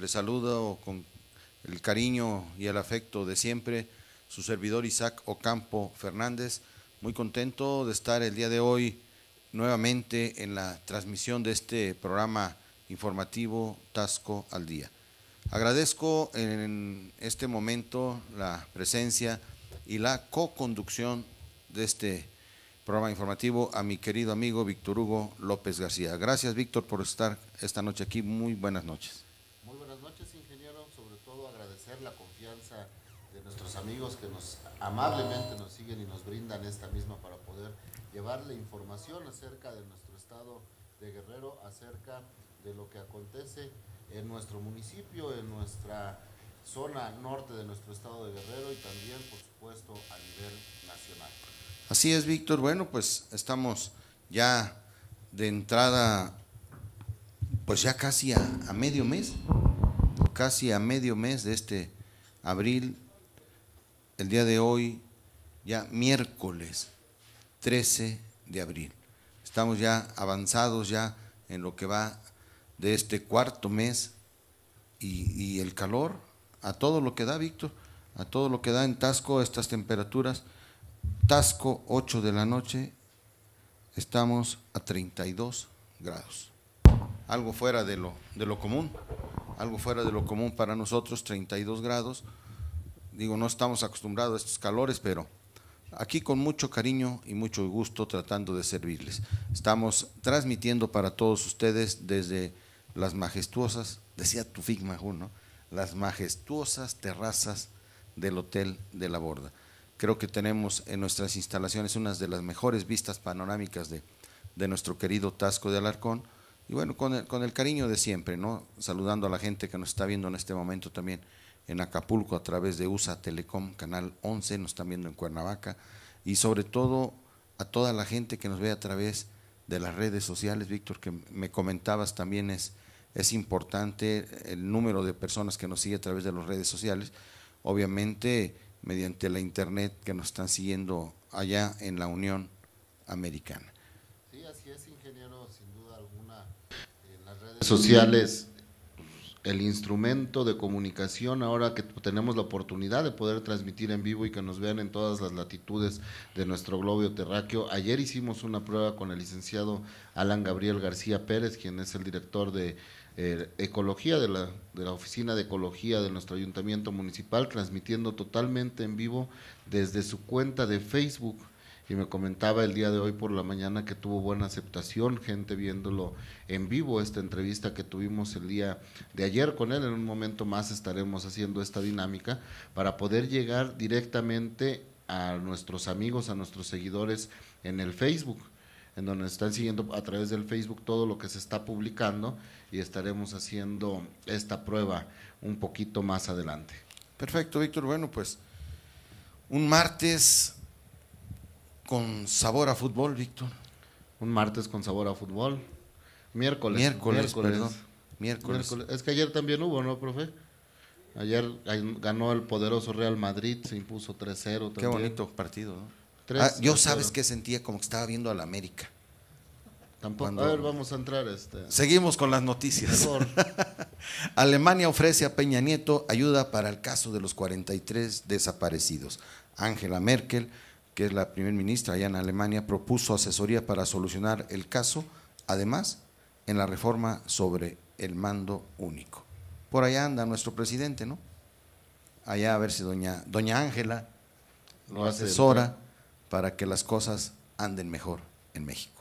Les saludo con el cariño y el afecto de siempre su servidor Isaac Ocampo Fernández. Muy contento de estar el día de hoy nuevamente en la transmisión de este programa informativo Tasco al Día. Agradezco en este momento la presencia y la co-conducción de este programa informativo a mi querido amigo Víctor Hugo López García. Gracias Víctor por estar esta noche aquí. Muy buenas noches. amigos que nos amablemente ah. nos siguen y nos brindan esta misma para poder llevarle información acerca de nuestro estado de Guerrero, acerca de lo que acontece en nuestro municipio, en nuestra zona norte de nuestro estado de Guerrero y también, por supuesto, a nivel nacional. Así es, Víctor. Bueno, pues estamos ya de entrada, pues ya casi a, a medio mes, casi a medio mes de este abril el día de hoy, ya miércoles 13 de abril. Estamos ya avanzados ya en lo que va de este cuarto mes y, el calor, a todo lo que da, Víctor, a todo lo que da en Tasco, estas temperaturas. Tasco, 8 de la noche, estamos a 32 grados. Algo fuera de lo, de lo común, algo fuera de lo común para nosotros, 32 grados digo, no estamos acostumbrados a estos calores, pero aquí con mucho cariño y mucho gusto tratando de servirles. Estamos transmitiendo para todos ustedes desde las majestuosas, decía tu Figma, Las majestuosas terrazas del Hotel de la Borda. Creo que tenemos en nuestras instalaciones unas de las mejores vistas panorámicas de, de nuestro querido Tasco de Alarcón. Y bueno, con el, con el cariño de siempre, ¿no? Saludando a la gente que nos está viendo en este momento también en Acapulco a través de USA Telecom, Canal 11, nos están viendo en Cuernavaca, y sobre todo a toda la gente que nos ve a través de las redes sociales, Víctor, que me comentabas también es, es importante el número de personas que nos sigue a través de las redes sociales, obviamente mediante la internet que nos están siguiendo allá en la Unión Americana. Sí, así es, ingeniero, sin duda alguna, en las redes sociales el instrumento de comunicación ahora que tenemos la oportunidad de poder transmitir en vivo y que nos vean en todas las latitudes de nuestro globo terráqueo. Ayer hicimos una prueba con el licenciado Alan Gabriel García Pérez, quien es el director de eh, Ecología, de la, de la Oficina de Ecología de nuestro Ayuntamiento Municipal, transmitiendo totalmente en vivo desde su cuenta de Facebook y me comentaba el día de hoy por la mañana que tuvo buena aceptación, gente viéndolo en vivo, esta entrevista que tuvimos el día de ayer con él. En un momento más estaremos haciendo esta dinámica para poder llegar directamente a nuestros amigos, a nuestros seguidores en el Facebook en donde están siguiendo a través del Facebook todo lo que se está publicando y estaremos haciendo esta prueba un poquito más adelante. Perfecto, Víctor. Bueno, pues un martes con sabor a fútbol, Víctor. Un martes con sabor a fútbol. Miércoles. Miércoles, perdón. Miércoles. Es que ayer también hubo, ¿no, profe? Ayer ganó el poderoso Real Madrid, se impuso 3-0. Qué bonito partido, ¿no? Ah, yo sabes que sentía como que estaba viendo a la América. Tampoco. A ver, vamos a entrar. Este. Seguimos con las noticias. Alemania ofrece a Peña Nieto ayuda para el caso de los 43 desaparecidos. Angela Merkel que es la primer ministra allá en Alemania, propuso asesoría para solucionar el caso, además en la reforma sobre el mando único. Por allá anda nuestro presidente, ¿no? Allá a ver si doña doña Ángela lo asesora para que las cosas anden mejor en México.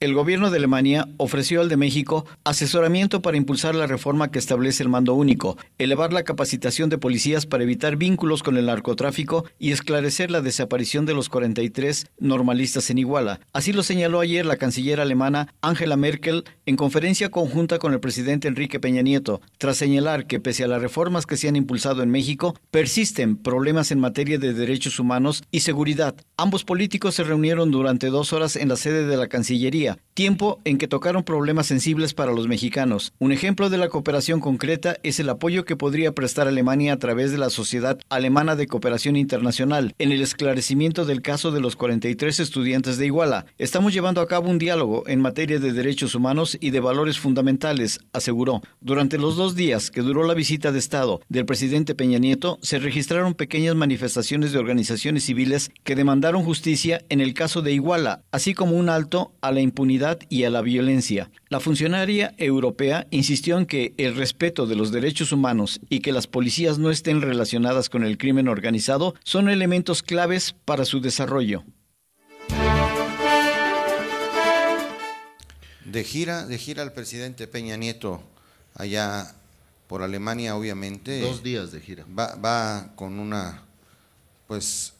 el gobierno de Alemania ofreció al de México asesoramiento para impulsar la reforma que establece el mando único, elevar la capacitación de policías para evitar vínculos con el narcotráfico y esclarecer la desaparición de los 43 normalistas en Iguala. Así lo señaló ayer la canciller alemana Angela Merkel en conferencia conjunta con el presidente Enrique Peña Nieto, tras señalar que pese a las reformas que se han impulsado en México, persisten problemas en materia de derechos humanos y seguridad. Ambos políticos se reunieron durante dos horas en la sede de la Cancillería tiempo en que tocaron problemas sensibles para los mexicanos. Un ejemplo de la cooperación concreta es el apoyo que podría prestar Alemania a través de la Sociedad Alemana de Cooperación Internacional en el esclarecimiento del caso de los 43 estudiantes de Iguala. Estamos llevando a cabo un diálogo en materia de derechos humanos y de valores fundamentales, aseguró. Durante los dos días que duró la visita de Estado del presidente Peña Nieto, se registraron pequeñas manifestaciones de organizaciones civiles que demandaron justicia en el caso de Iguala, así como un alto a la impunidad y a la violencia. La funcionaria europea insistió en que el respeto de los derechos humanos y que las policías no estén relacionadas con el crimen organizado son elementos claves para su desarrollo. De gira, de gira al presidente Peña Nieto allá por Alemania, obviamente. Dos días de gira. va con una, pues,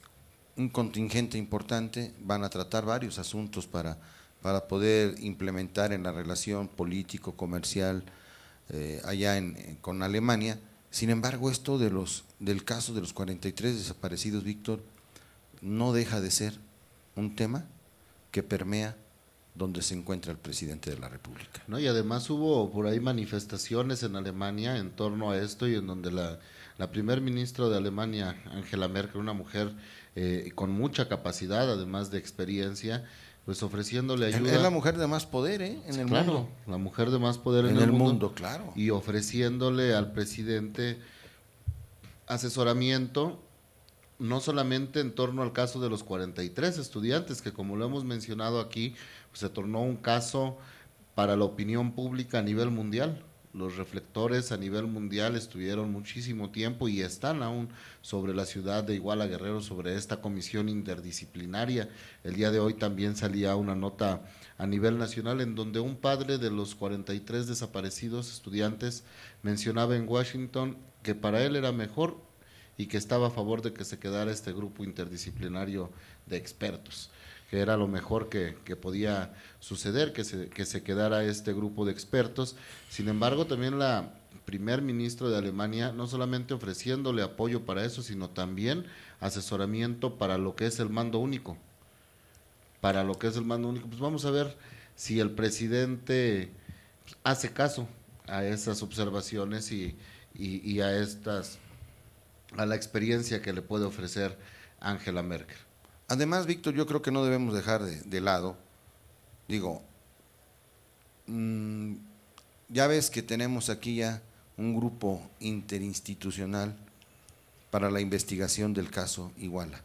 un contingente importante. Van a tratar varios asuntos para para poder implementar en la relación político-comercial eh, allá con Alemania. Sin embargo, esto de los, del caso de los 43 desaparecidos, Víctor, no deja de ser un tema que permea donde se encuentra el presidente de la República. y además hubo por ahí manifestaciones en Alemania en torno a esto y en donde la, primer ministra de Alemania, Angela Merkel, una mujer eh, con mucha capacidad, además de experiencia, pues ofreciéndole ayuda. Es la mujer de más poder, ¿eh? En el mundo. La mujer de más poder en, el, mundo, claro. Y ofreciéndole al presidente asesoramiento, no solamente en torno al caso de los 43 estudiantes, que como lo hemos mencionado aquí, pues, se tornó un caso para la opinión pública a nivel mundial los reflectores a nivel mundial estuvieron muchísimo tiempo y están aún sobre la ciudad de Iguala Guerrero, sobre esta comisión interdisciplinaria. El día de hoy también salía una nota a nivel nacional en donde un padre de los 43 desaparecidos estudiantes mencionaba en Washington que para él era mejor y que estaba a favor de que se quedara este grupo interdisciplinario de expertos que era lo mejor que, podía suceder, que se, que se quedara este grupo de expertos. Sin embargo, también la primer ministro de Alemania, no solamente ofreciéndole apoyo para eso, sino también asesoramiento para lo que es el mando único. Para lo que es el mando único. Pues vamos a ver si el presidente hace caso a esas observaciones y, a estas a la experiencia que le puede ofrecer Angela Merkel. Además, Víctor, yo creo que no debemos dejar de, lado, digo, mm, ya ves que tenemos aquí ya un grupo interinstitucional para la investigación del caso Iguala.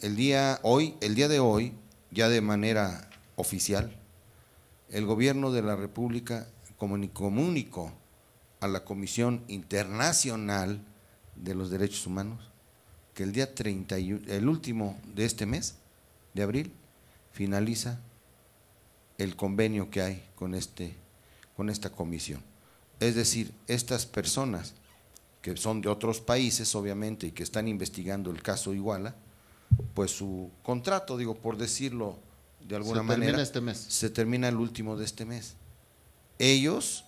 El día, hoy, el día de hoy, ya de manera oficial, el gobierno de la República comunicó a la Comisión Internacional de los Derechos Humanos que el día 31, el último de este mes, de abril, finaliza el convenio que hay con, este, con esta comisión. Es decir, estas personas que son de otros países, obviamente, y que están investigando el caso Iguala, pues su contrato, digo, por decirlo de alguna se manera, este mes. se termina el último de este mes. Ellos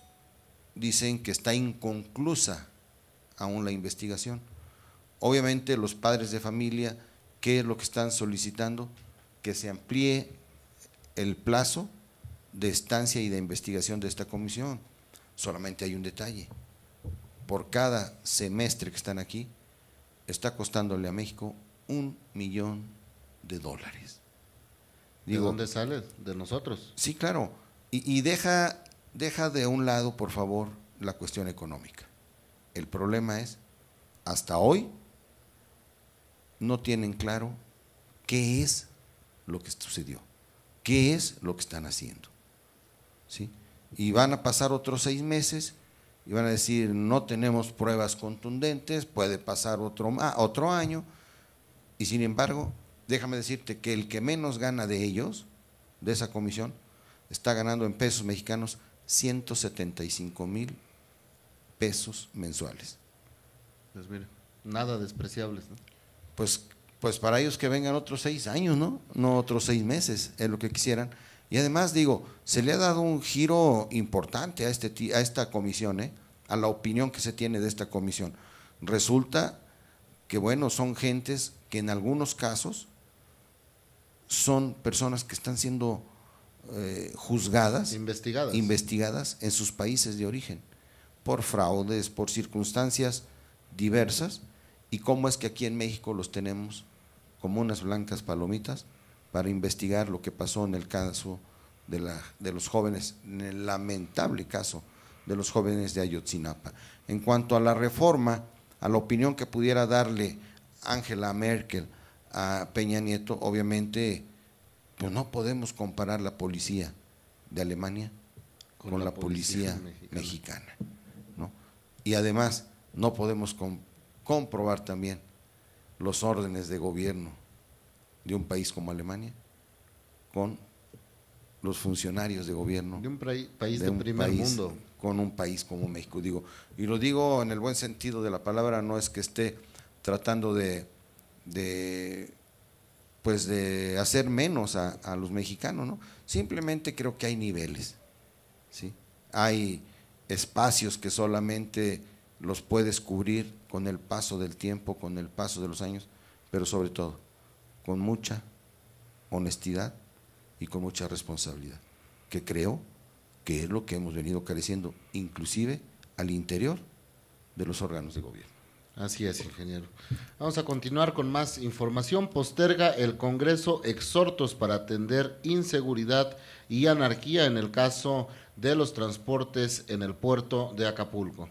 dicen que está inconclusa aún la investigación obviamente los padres de familia, ¿qué es lo que están solicitando? Que se amplíe el plazo de estancia y de investigación de esta comisión. Solamente hay un detalle. Por cada semestre que están aquí, está costándole a México un millón de dólares. ¿De dónde sale? ¿De nosotros? Sí, claro. Y, y deja, deja de un lado, por favor, la cuestión económica. El problema es, hasta hoy no tienen claro qué es lo que sucedió, qué es lo que están haciendo. ¿sí? Y van a pasar otros seis meses y van a decir, no tenemos pruebas contundentes, puede pasar otro, otro año, y sin embargo, déjame decirte que el que menos gana de ellos, de esa comisión, está ganando en pesos mexicanos 175 mil pesos mensuales. Pues mire, nada despreciables, ¿no? pues, pues para ellos que vengan otros seis años, ¿no? No otros seis meses, es lo que quisieran. Y además, digo, se le ha dado un giro importante a, este, a esta comisión, ¿eh? a la opinión que se tiene de esta comisión. Resulta que, bueno, son gentes que en algunos casos son personas que están siendo eh, juzgadas, investigadas. investigadas en sus países de origen por fraudes, por circunstancias diversas y cómo es que aquí en México los tenemos como unas blancas palomitas para investigar lo que pasó en el caso de, la, de los jóvenes, en el lamentable caso de los jóvenes de Ayotzinapa. En cuanto a la reforma, a la opinión que pudiera darle Angela Merkel a Peña Nieto, obviamente, pues no podemos comparar la policía de Alemania con, la, policía, mexicana. ¿no? Y además, no podemos comprobar también los órdenes de gobierno de un país como Alemania con los funcionarios de gobierno de un país de, primer mundo con un país como México digo y lo digo en el buen sentido de la palabra no es que esté tratando de, pues de hacer menos a, los mexicanos no simplemente creo que hay niveles sí hay espacios que solamente los puedes cubrir con el paso del tiempo, con el paso de los años, pero sobre todo con mucha honestidad y con mucha responsabilidad, que creo que es lo que hemos venido careciendo, inclusive al interior de los órganos de gobierno. Así es, ingeniero. Vamos a continuar con más información. Posterga el Congreso exhortos para atender inseguridad y anarquía en el caso de los transportes en el puerto de Acapulco.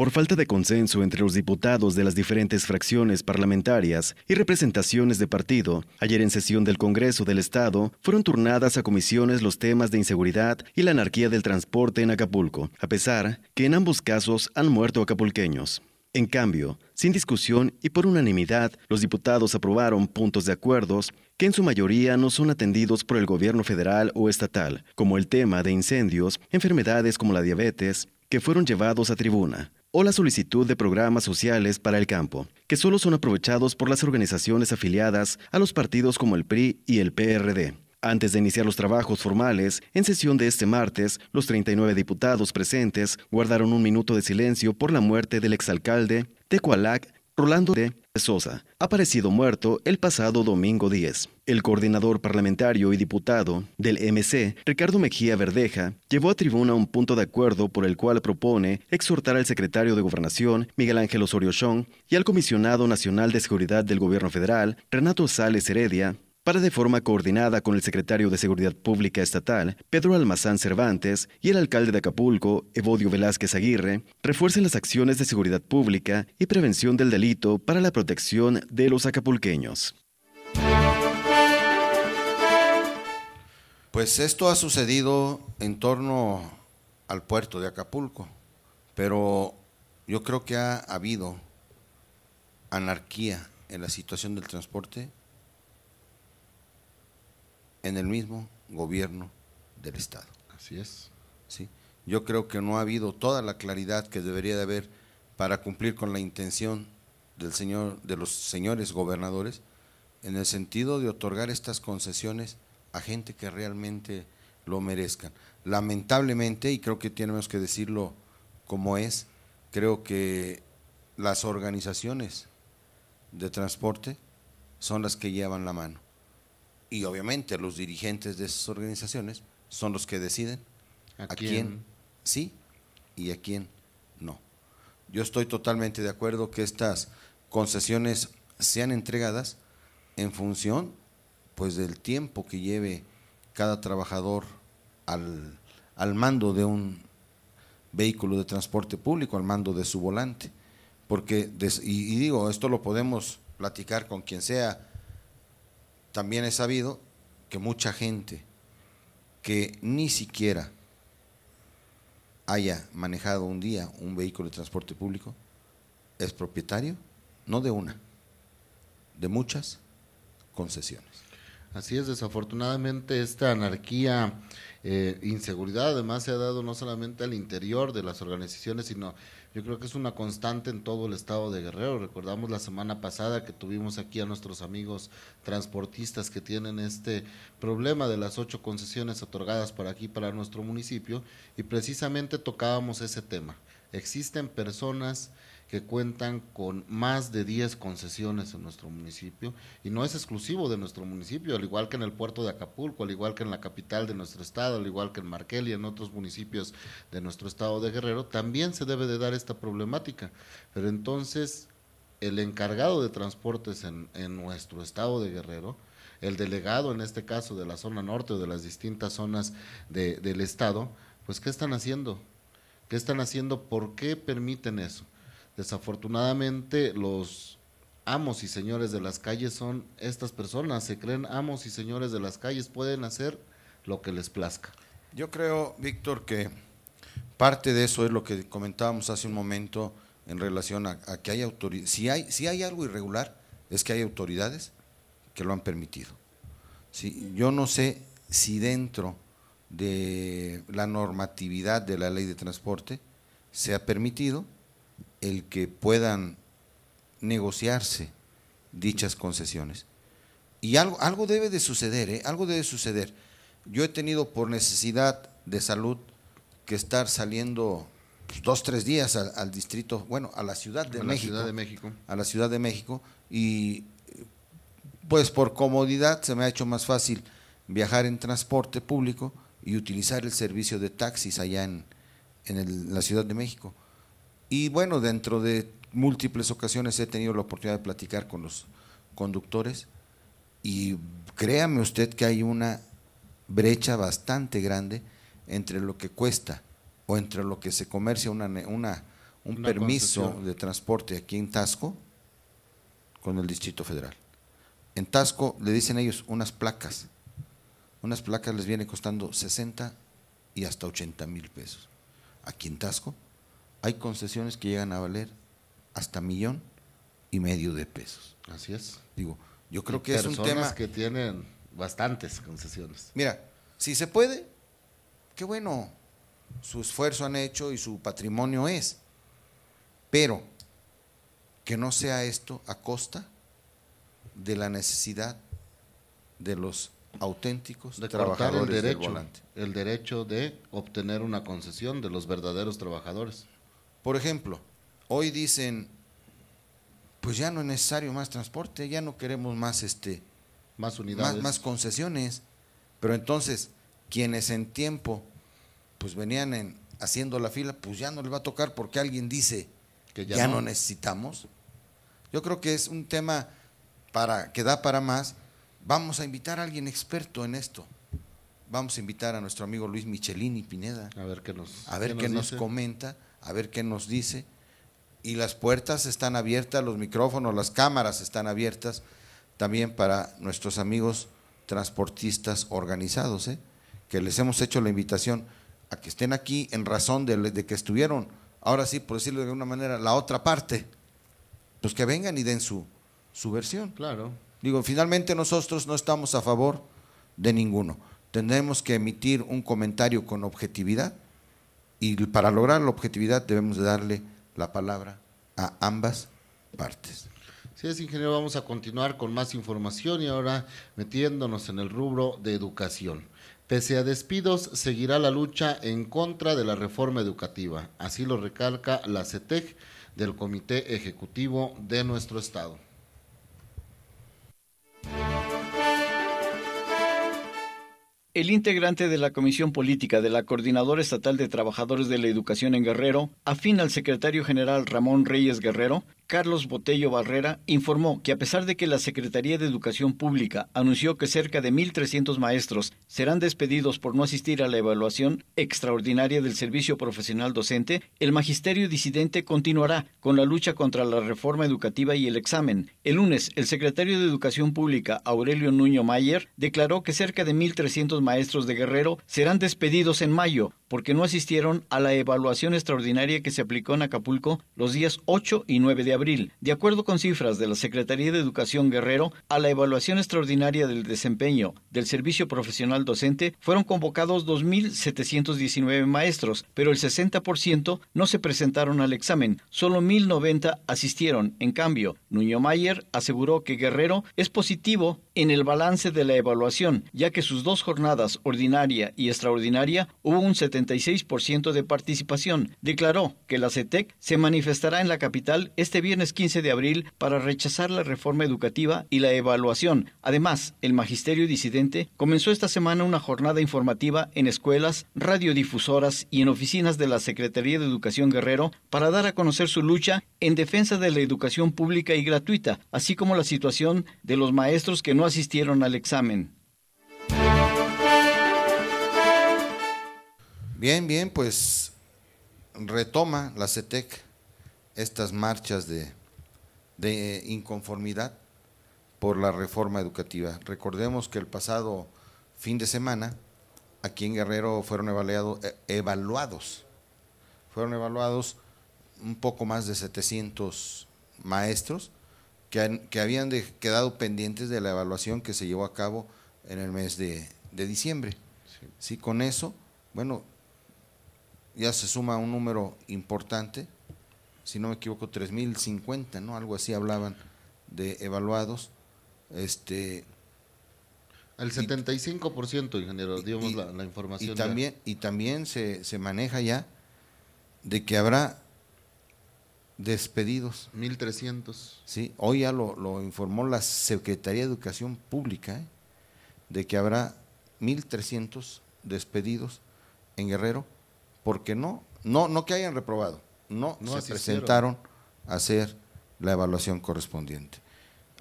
por falta de consenso entre los diputados de las diferentes fracciones parlamentarias y representaciones de partido, ayer en sesión del Congreso del Estado fueron turnadas a comisiones los temas de inseguridad y la anarquía del transporte en Acapulco, a pesar que en ambos casos han muerto acapulqueños. En cambio, sin discusión y por unanimidad, los diputados aprobaron puntos de acuerdos que en su mayoría no son atendidos por el gobierno federal o estatal, como el tema de incendios, enfermedades como la diabetes, que fueron llevados a tribuna o la solicitud de programas sociales para el campo, que solo son aprovechados por las organizaciones afiliadas a los partidos como el PRI y el PRD. Antes de iniciar los trabajos formales, en sesión de este martes, los 39 diputados presentes guardaron un minuto de silencio por la muerte del exalcalde de Rolando de Sosa ha aparecido muerto el pasado domingo 10. El coordinador parlamentario y diputado del MC, Ricardo Mejía Verdeja, llevó a tribuna un punto de acuerdo por el cual propone exhortar al secretario de Gobernación, Miguel Ángel Osorio Chong, y al comisionado nacional de seguridad del gobierno federal, Renato Sales Heredia, para de forma coordinada con el secretario de Seguridad Pública Estatal, Pedro Almazán Cervantes, y el alcalde de Acapulco, Evodio Velázquez Aguirre, refuercen las acciones de seguridad pública y prevención del delito para la protección de los acapulqueños. Pues esto ha sucedido en torno al puerto de Acapulco, pero yo creo que ha habido anarquía en la situación del transporte en el mismo gobierno del Estado. Así es. ¿Sí? Yo creo que no ha habido toda la claridad que debería de haber para cumplir con la intención del señor, de los señores gobernadores en el sentido de otorgar estas concesiones a gente que realmente lo merezcan. Lamentablemente, y creo que tenemos que decirlo como es, creo que las organizaciones de transporte son las que llevan la mano y obviamente los dirigentes de esas organizaciones son los que deciden a, quién? sí y a quién no. Yo estoy totalmente de acuerdo que estas concesiones sean entregadas en función pues del tiempo que lleve cada trabajador al, al mando de un vehículo de transporte público, al mando de su volante. Porque, y digo, esto lo podemos platicar con quien sea, también he sabido que mucha gente que ni siquiera haya manejado un día un vehículo de transporte público es propietario, no de una, de muchas concesiones. Así es, desafortunadamente esta anarquía, e inseguridad además se ha dado no solamente al interior de las organizaciones, sino yo creo que es una constante en todo el estado de Guerrero. Recordamos la semana pasada que tuvimos aquí a nuestros amigos transportistas que tienen este problema de las ocho concesiones otorgadas para aquí, para nuestro municipio, y precisamente tocábamos ese tema. Existen personas que cuentan con más de 10 concesiones en nuestro municipio y no es exclusivo de nuestro municipio, al igual que en el puerto de Acapulco, al igual que en la capital de nuestro estado, al igual que en Marquel y en otros municipios de nuestro estado de Guerrero, también se debe de dar esta problemática. Pero entonces el encargado de transportes en, nuestro estado de Guerrero, el delegado en este caso de la zona norte o de las distintas zonas del estado, pues ¿qué están haciendo? ¿Qué están haciendo? ¿Por qué permiten eso? Desafortunadamente los amos y señores de las calles son estas personas, se creen amos y señores de las calles, pueden hacer lo que les plazca. Yo creo, Víctor, que parte de eso es lo que comentábamos hace un momento en relación a, que hay autoridades, si hay, si hay algo irregular, es que hay autoridades que lo han permitido. yo no sé si dentro de la normatividad de la ley de transporte se ha permitido el que puedan negociarse dichas concesiones. Y algo, algo debe de suceder, ¿eh? algo debe suceder. Yo he tenido por necesidad de salud que estar saliendo pues, dos, tres días al, distrito, bueno, a la Ciudad de, México, la ciudad de México. A la Ciudad de México. Y pues por comodidad se me ha hecho más fácil viajar en transporte público y utilizar el servicio de taxis allá en, en la Ciudad de México. Y bueno, dentro de múltiples ocasiones he tenido la oportunidad de platicar con los conductores y créame usted que hay una brecha bastante grande entre lo que cuesta o entre lo que se comercia una, un permiso de transporte aquí en Tasco con el Distrito Federal. En Tasco le dicen ellos unas placas. Unas placas les viene costando 60 y hasta 80 mil pesos. Aquí en Tasco hay concesiones que llegan a valer hasta millón y medio de pesos. Así es. Digo, yo creo que es un tema que tienen bastantes concesiones. Mira, si se puede, qué bueno. Su esfuerzo han hecho y su patrimonio es. Pero que no sea esto a costa de la necesidad de los auténticos de trabajadores del volante. El derecho de obtener una concesión de los verdaderos trabajadores. Por ejemplo, hoy dicen, pues ya no es necesario más transporte, ya no queremos más este más unidades, más, concesiones. Pero entonces, quienes en tiempo pues venían haciendo la fila, pues ya no les va a tocar porque alguien dice que ya, no. necesitamos. Yo creo que es un tema para que da para más. Vamos a invitar a alguien experto en esto. Vamos a invitar a nuestro amigo Luis Michelini Pineda. A ver qué a ver qué, nos comenta a ver qué nos dice. Y las puertas están abiertas, los micrófonos, las cámaras están abiertas también para nuestros amigos transportistas organizados, ¿eh? que les hemos hecho la invitación a que estén aquí en razón de, que estuvieron, ahora sí, por decirlo de alguna manera, la otra parte, pues que vengan y den su, su versión. Claro. Digo, finalmente nosotros no estamos a favor de ninguno. Tendremos que emitir un comentario con objetividad, y para lograr la objetividad debemos darle la palabra a ambas partes. Sí, es, ingeniero, vamos a continuar con más información y ahora metiéndonos en el rubro de educación. Pese a despidos, seguirá la lucha en contra de la reforma educativa. Así lo recalca la CETEC del Comité Ejecutivo de nuestro Estado. El integrante de la Comisión Política de la Coordinadora Estatal de Trabajadores de la Educación en Guerrero afina al secretario general Ramón Reyes Guerrero Carlos Botello Barrera, informó que a pesar de que la Secretaría de Educación Pública anunció que cerca de 1.300 maestros serán despedidos por no asistir a la evaluación extraordinaria del servicio profesional docente, el magisterio disidente continuará con la lucha contra la reforma educativa y el examen. El lunes, el secretario de Educación Pública, Aurelio Nuño Mayer, declaró que cerca de 1.300 maestros de Guerrero serán despedidos en mayo porque no asistieron a la evaluación extraordinaria que se aplicó en Acapulco los días 8 y 9 de abril. De acuerdo con cifras de la Secretaría de Educación Guerrero, a la evaluación extraordinaria del desempeño del servicio profesional docente fueron convocados 2.719 maestros, pero el 60% no se presentaron al examen, solo 1.090 asistieron. En cambio, Nuño Mayer aseguró que Guerrero es positivo en el balance de la evaluación, ya que sus dos jornadas, ordinaria y extraordinaria, hubo un 76% de participación. Declaró que la CETEC e se manifestará en la capital este viernes viernes 15 de abril para rechazar la reforma educativa y la evaluación. Además, el magisterio disidente comenzó esta semana una jornada informativa en escuelas, radiodifusoras y en oficinas de la Secretaría de Educación Guerrero para dar a conocer su lucha en defensa de la educación pública y gratuita, así como la situación de los maestros que no asistieron al examen. Bien, bien, pues retoma la CETEC estas marchas de, inconformidad por la reforma educativa. Recordemos que el pasado fin de semana aquí en Guerrero fueron eh, evaluados, fueron evaluados un poco más de 700 maestros que, habían quedado pendientes de la evaluación que se llevó a cabo en el mes de, diciembre. si con eso, bueno, ya se suma un número importante si no me equivoco, 3.050, ¿no? Algo así hablaban de evaluados. Este, el 75%, ingeniero, digamos y, la, la, información. Y también, y también se, se maneja ya de que habrá despedidos. 1.300. Sí, hoy ya lo, informó la Secretaría de Educación Pública, ¿eh? de que habrá 1.300 despedidos en Guerrero, porque no, no, no que hayan reprobado, no, se presentaron a hacer la evaluación correspondiente.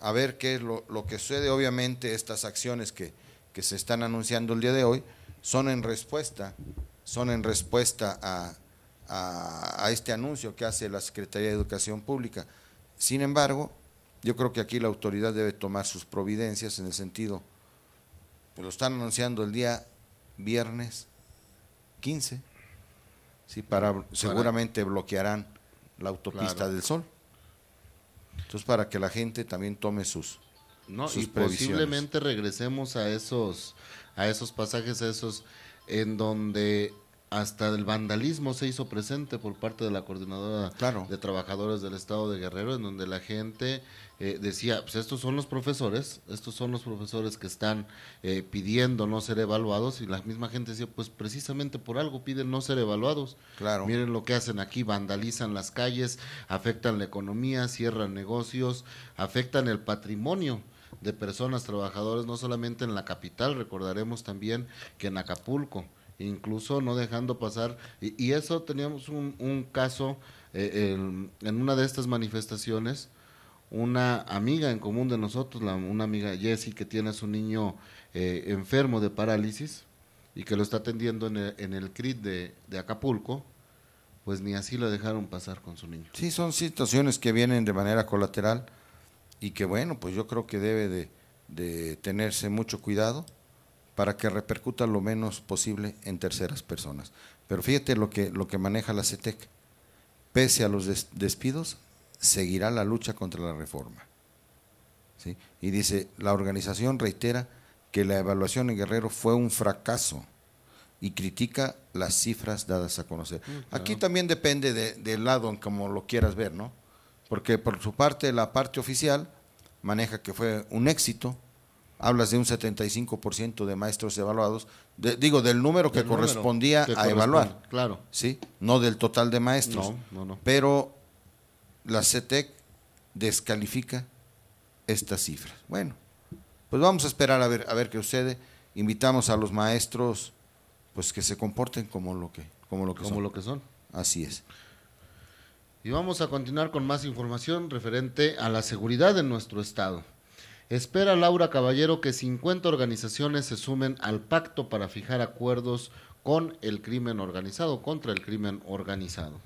A ver qué es lo, que sucede. Obviamente estas acciones que, que, se están anunciando el día de hoy son en respuesta, son en respuesta a, a, este anuncio que hace la Secretaría de Educación Pública. Sin embargo, yo creo que aquí la autoridad debe tomar sus providencias en el sentido, pues lo están anunciando el día viernes 15, Sí, para, seguramente bloquearán la autopista del Sol. Entonces, para que la gente también tome sus, no, sus y posiblemente regresemos a esos, a esos pasajes, esos en donde hasta el vandalismo se hizo presente por parte de la coordinadora de trabajadores del estado de Guerrero, en donde la gente eh, decía, pues estos son los profesores, estos son los profesores que están eh, pidiendo no ser evaluados, y la misma gente decía, pues precisamente por algo piden no ser evaluados. Claro. Miren lo que hacen aquí, vandalizan las calles, afectan la economía, cierran negocios, afectan el patrimonio de personas, trabajadores, no solamente en la capital, recordaremos también que en Acapulco incluso no dejando pasar. Y, eso teníamos un, caso eh, en, una de estas manifestaciones, una amiga en común de nosotros, la, una amiga Jessie que tiene a su niño eh, enfermo de parálisis y que lo está atendiendo en el, en CRIT de, Acapulco, pues ni así lo dejaron pasar con su niño. Sí, son situaciones que vienen de manera colateral y que bueno, pues yo creo que debe de tenerse mucho cuidado para que repercuta lo menos posible en terceras personas. Pero fíjate lo que, lo que maneja la CETEC. Pese a los despidos, seguirá la lucha contra la reforma. ¿Sí? Y dice, la organización reitera que la evaluación en Guerrero fue un fracaso y critica las cifras dadas a conocer. Mm, Aquí también depende del lado en como lo quieras ver, ¿no? Porque por su parte, la parte oficial maneja que fue un éxito, hablas de un 75% de maestros evaluados, digo, del número que correspondía a evaluar. Claro. ¿sí? No del total de maestros. Pero la CETEC e descalifica estas cifras. Bueno, pues vamos a esperar a ver, a ver qué sucede. Invitamos a los maestros pues que se comporten como lo que, como lo que como lo que son. Así es. Y vamos a continuar con más información referente a la seguridad en nuestro estado. Espera Laura Caballero que 50 organizaciones se sumen al pacto para fijar acuerdos con el crimen organizado, contra el crimen organizado.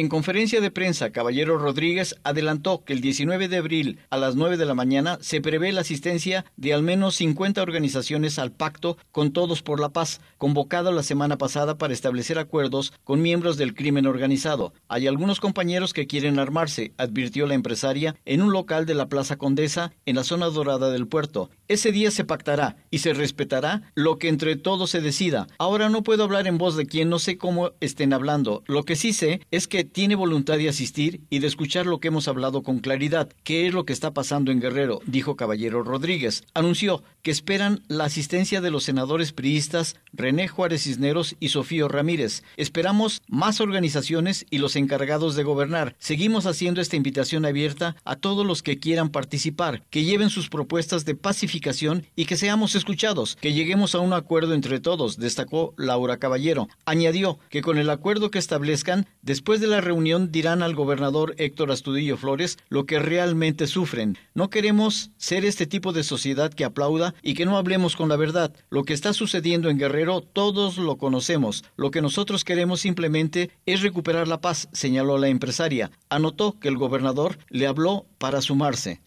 En conferencia de prensa, Caballero Rodríguez adelantó que el 19 de abril a las 9 de la mañana se prevé la asistencia de al menos 50 organizaciones al pacto con Todos por la Paz, convocado la semana pasada para establecer acuerdos con miembros del crimen organizado. Hay algunos compañeros que quieren armarse, advirtió la empresaria en un local de la Plaza Condesa en la zona dorada del puerto. Ese día se pactará y se respetará lo que entre todos se decida. Ahora no puedo hablar en voz de quien no sé cómo estén hablando. Lo que sí sé es que tiene voluntad de asistir y de escuchar lo que hemos hablado con claridad, qué es lo que está pasando en Guerrero, dijo Caballero Rodríguez. Anunció que esperan la asistencia de los senadores priistas René Juárez Cisneros y Sofío Ramírez. Esperamos más organizaciones y los encargados de gobernar. Seguimos haciendo esta invitación abierta a todos los que quieran participar, que lleven sus propuestas de pacificación y que seamos escuchados, que lleguemos a un acuerdo entre todos, destacó Laura Caballero. Añadió que con el acuerdo que establezcan, después de la reunión dirán al gobernador Héctor Astudillo Flores lo que realmente sufren. No queremos ser este tipo de sociedad que aplauda y que no hablemos con la verdad. Lo que está sucediendo en Guerrero todos lo conocemos. Lo que nosotros queremos simplemente es recuperar la paz, señaló la empresaria. Anotó que el gobernador le habló para sumarse.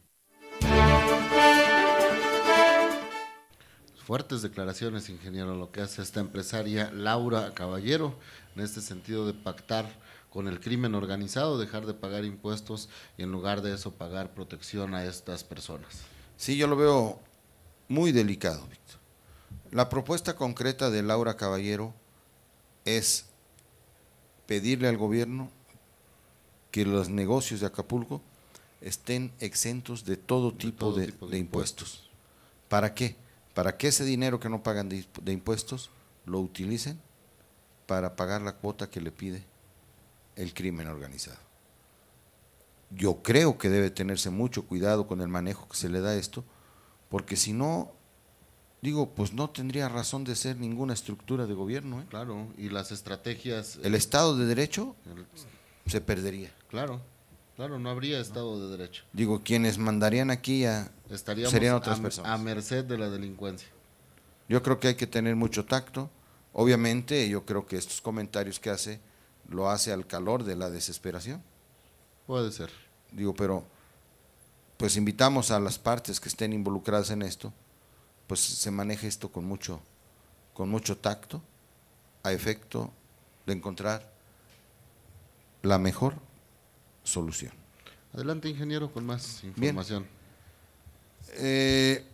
fuertes declaraciones, ingeniero, lo que hace esta empresaria Laura Caballero en este sentido de pactar con el crimen organizado, dejar de pagar impuestos y en lugar de eso pagar protección a estas personas. Sí, yo lo veo muy delicado, Víctor. La propuesta concreta de Laura Caballero es pedirle al gobierno que los negocios de Acapulco estén exentos de todo tipo, de, impuestos. impuestos. ¿Para qué? Para que ese dinero que no pagan de, impuestos lo utilicen para pagar la cuota que le pide el crimen organizado. Yo creo que debe tenerse mucho cuidado con el manejo que se le da a esto, porque si no, digo, pues no tendría razón de ser ninguna estructura de gobierno. ¿eh? Claro, y las estrategias... El Estado de Derecho se perdería. Claro, claro, no habría Estado de Derecho. Digo, quienes mandarían aquí a... Estaríamos serían otras personas. a merced de la delincuencia. Yo creo que hay que tener mucho tacto. Obviamente, yo creo que estos comentarios que hace lo hace al calor de la desesperación. Puede ser. Digo, pero pues invitamos a las partes que estén involucradas en esto, pues se maneje esto con mucho, con mucho tacto, a efecto de encontrar la mejor solución. Adelante, ingeniero, con más información. Eh,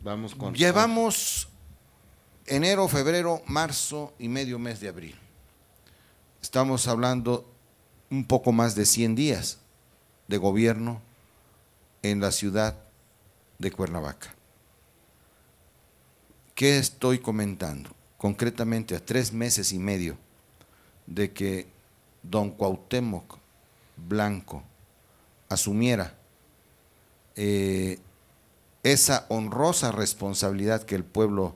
Vamos con. Llevamos enero, febrero, marzo y medio mes de abril estamos hablando un poco más de 100 días de gobierno en la ciudad de Cuernavaca. ¿Qué estoy comentando? Concretamente a tres meses y medio de que don Cuauhtémoc Blanco asumiera eh, esa honrosa responsabilidad que el pueblo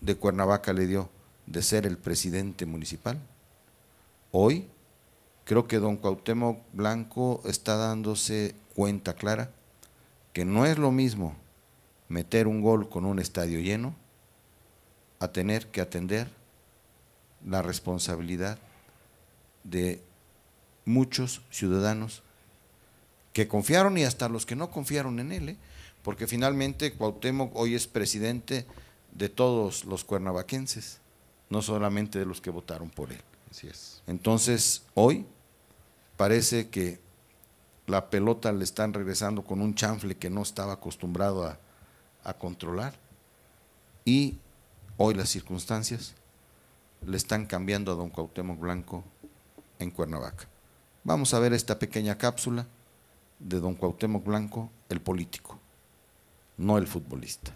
de Cuernavaca le dio de ser el presidente municipal, hoy creo que don Cuauhtémoc Blanco está dándose cuenta clara que no es lo mismo meter un gol con un estadio lleno a tener que atender la responsabilidad de muchos ciudadanos que confiaron y hasta los que no confiaron en él, ¿eh? porque finalmente Cuauhtémoc hoy es presidente de todos los cuernavaquenses, no solamente de los que votaron por él. Entonces, hoy parece que la pelota le están regresando con un chanfle que no estaba acostumbrado a, controlar y hoy las circunstancias le están cambiando a don Cuauhtémoc Blanco en Cuernavaca. Vamos a ver esta pequeña cápsula de don Cuauhtémoc Blanco, el político, no el futbolista.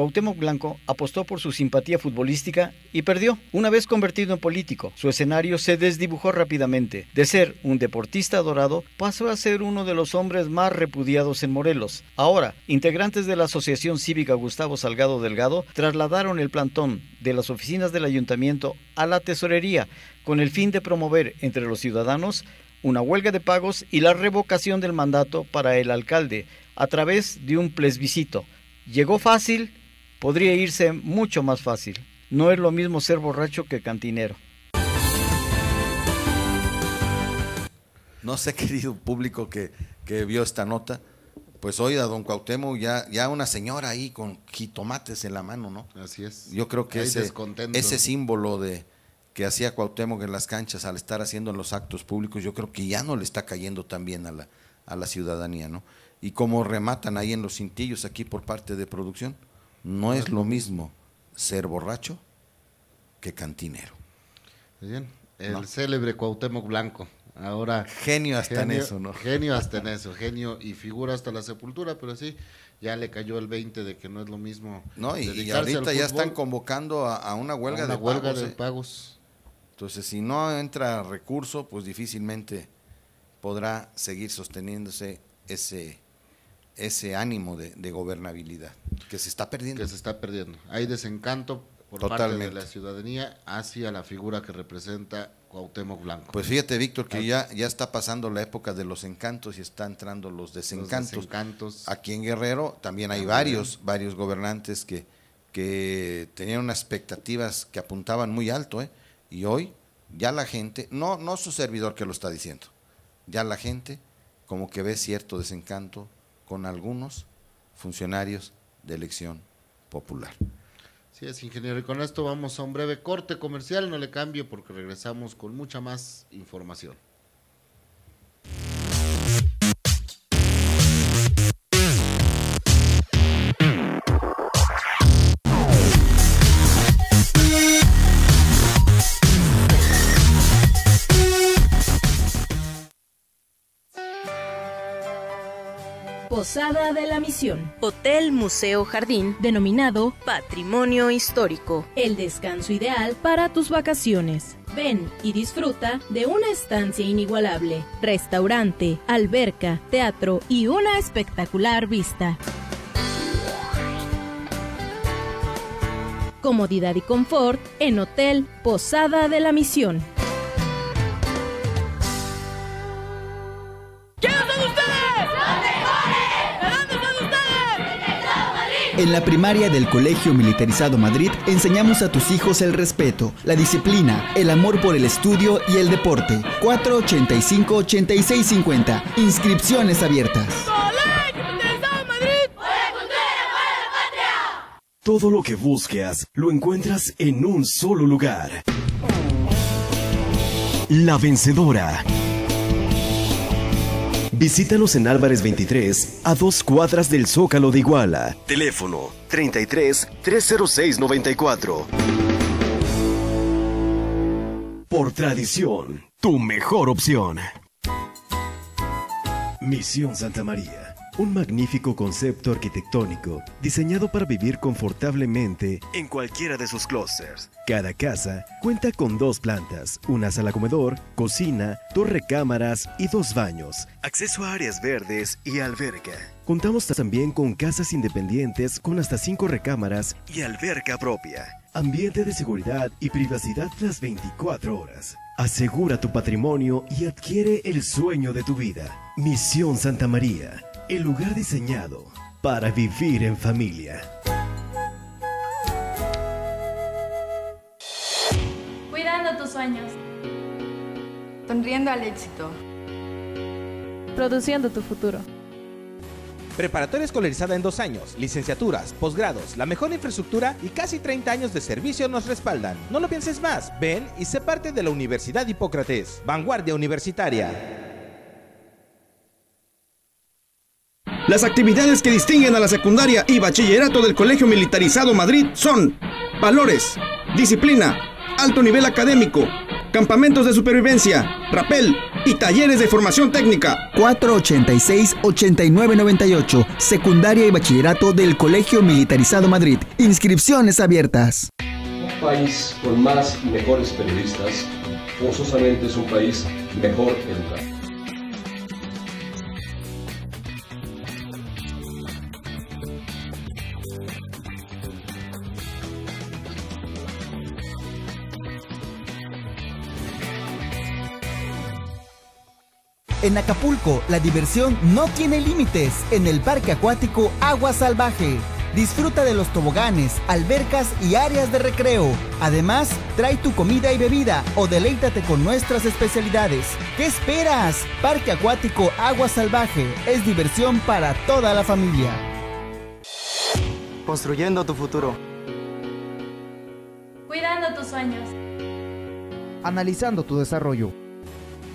Cuauhtémoc Blanco apostó por su simpatía futbolística y perdió. Una vez convertido en político, su escenario se desdibujó rápidamente. De ser un deportista adorado, pasó a ser uno de los hombres más repudiados en Morelos. Ahora, integrantes de la Asociación Cívica Gustavo Salgado Delgado trasladaron el plantón de las oficinas del ayuntamiento a la tesorería con el fin de promover entre los ciudadanos una huelga de pagos y la revocación del mandato para el alcalde a través de un plebiscito. Llegó fácil, podría irse mucho más fácil. No es lo mismo ser borracho que cantinero. No sé, querido público que, vio esta nota, pues hoy a don Cuauhtémoc, ya, ya una señora ahí con jitomates en la mano, ¿no? Así es. Yo creo que ese, símbolo de que hacía Cuauhtémoc en las canchas al estar haciendo los actos públicos, yo creo que ya no le está cayendo también a la, a la ciudadanía, ¿no? Y como rematan ahí en los cintillos aquí por parte de producción. No es lo mismo ser borracho que cantinero. Bien, el célebre Cuauhtémoc Blanco. Ahora genio hasta en eso, ¿no? Genio hasta en eso, genio y figura hasta la sepultura, pero sí ya le cayó el 20 de que no es lo mismo. No, y, ahorita ya están convocando a, una huelga, de, de ¿eh? pagos. Entonces, si no entra recurso, pues difícilmente podrá seguir sosteniéndose ese ese ánimo de, gobernabilidad que se está perdiendo. Que se está perdiendo. Hay desencanto por parte de la ciudadanía hacia la figura que representa Cuauhtémoc Blanco. Pues fíjate, Víctor, que ah. ya, ya está pasando la época de los encantos y está entrando los desencantos. Aquí en Guerrero también hay varios, varios gobernantes que, que tenían expectativas que apuntaban muy alto, ¿eh? y hoy ya la gente, no, no su servidor que lo está diciendo, ya la gente como que ve cierto desencanto, con algunos funcionarios de elección popular. Sí, es, ingeniero. Y con esto vamos a un breve corte comercial. No le cambio porque regresamos con mucha más información. Posada de la Misión. Hotel Museo Jardín, denominado Patrimonio Histórico. El descanso ideal para tus vacaciones. Ven y disfruta de una estancia inigualable, restaurante, alberca, teatro y una espectacular vista. Comodidad y confort en Hotel Posada de la Misión. En la primaria del Colegio Militarizado Madrid enseñamos a tus hijos el respeto, la disciplina, el amor por el estudio y el deporte. 485-8650. Inscripciones abiertas. Madrid! Todo lo que buscas lo encuentras en un solo lugar. La vencedora. Visítanos en Álvarez 23, a dos cuadras del Zócalo de Iguala. Teléfono 33 306 94. Por tradición, tu mejor opción. Misión Santa María un magnífico concepto arquitectónico diseñado para vivir confortablemente en cualquiera de sus clusters. Cada casa cuenta con dos plantas, una sala comedor, cocina, dos recámaras y dos baños, acceso a áreas verdes y alberca. Contamos también con casas independientes con hasta cinco recámaras y alberca propia. Ambiente de seguridad y privacidad las 24 horas. Asegura tu patrimonio y adquiere el sueño de tu vida. Misión Santa María el lugar diseñado para vivir en familia. Cuidando tus sueños. Sonriendo al éxito. Produciendo tu futuro. Preparatoria escolarizada en dos años, licenciaturas, posgrados, la mejor infraestructura y casi 30 años de servicio nos respaldan. No lo pienses más, ven y sé parte de la Universidad Hipócrates, vanguardia universitaria. Las actividades que distinguen a la secundaria y bachillerato del Colegio Militarizado Madrid son valores, disciplina, alto nivel académico, campamentos de supervivencia, rapel y talleres de formación técnica. 486-8998, secundaria y bachillerato del Colegio Militarizado Madrid. Inscripciones abiertas. Un país con más y mejores periodistas, forzosamente es un país mejor educado. En Acapulco, la diversión no tiene límites en el Parque Acuático Agua Salvaje. Disfruta de los toboganes, albercas y áreas de recreo. Además, trae tu comida y bebida o deleítate con nuestras especialidades. ¿Qué esperas? Parque Acuático Agua Salvaje es diversión para toda la familia. Construyendo tu futuro. Cuidando tus sueños. Analizando tu desarrollo.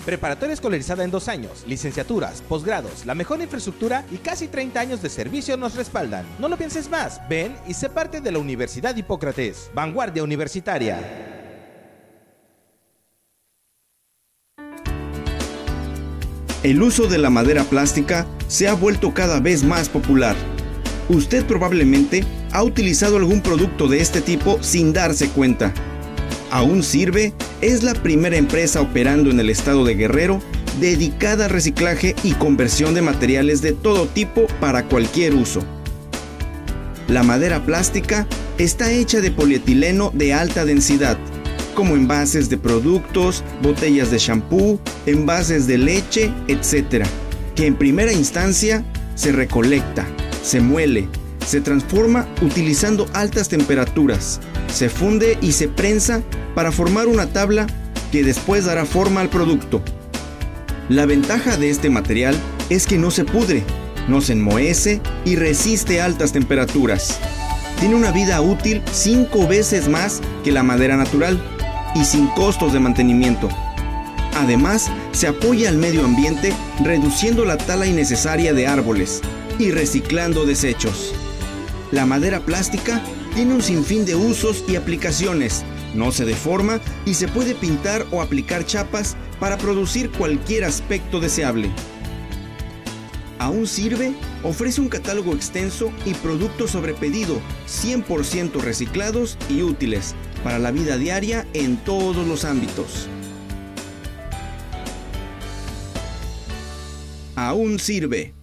Preparatoria escolarizada en dos años, licenciaturas, posgrados, la mejor infraestructura y casi 30 años de servicio nos respaldan. No lo pienses más, ven y sé parte de la Universidad Hipócrates, vanguardia universitaria. El uso de la madera plástica se ha vuelto cada vez más popular. Usted probablemente ha utilizado algún producto de este tipo sin darse cuenta. ¿Aún sirve? Es la primera empresa operando en el estado de Guerrero dedicada a reciclaje y conversión de materiales de todo tipo para cualquier uso. La madera plástica está hecha de polietileno de alta densidad, como envases de productos, botellas de champú, envases de leche, etc., que en primera instancia se recolecta, se muele, se transforma utilizando altas temperaturas, se funde y se prensa para formar una tabla que después dará forma al producto. La ventaja de este material es que no se pudre, no se enmohece y resiste altas temperaturas. Tiene una vida útil cinco veces más que la madera natural y sin costos de mantenimiento. Además, se apoya al medio ambiente reduciendo la tala innecesaria de árboles y reciclando desechos. La madera plástica tiene un sinfín de usos y aplicaciones. No se deforma y se puede pintar o aplicar chapas para producir cualquier aspecto deseable. Aún sirve, ofrece un catálogo extenso y productos sobre pedido, 100% reciclados y útiles para la vida diaria en todos los ámbitos. Aún sirve.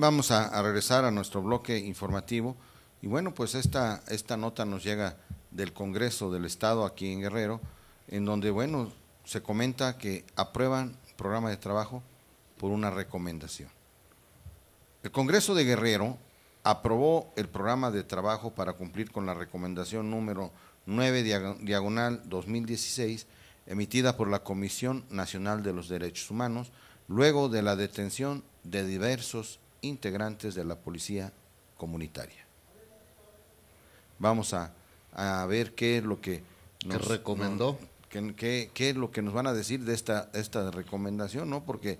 vamos a, regresar a nuestro bloque informativo. Y bueno, pues esta, esta nota nos llega del Congreso del Estado aquí en Guerrero, en donde, bueno, se comenta que aprueban programa de trabajo por una recomendación. El Congreso de Guerrero aprobó el programa de trabajo para cumplir con la recomendación número 9 diagonal 2016 emitida por la Comisión Nacional de los Derechos Humanos luego de la detención de diversos integrantes de la policía comunitaria. Vamos a, ver qué es lo que nos recomendó. qué, es lo que nos van a decir de esta, esta recomendación, ¿no? Porque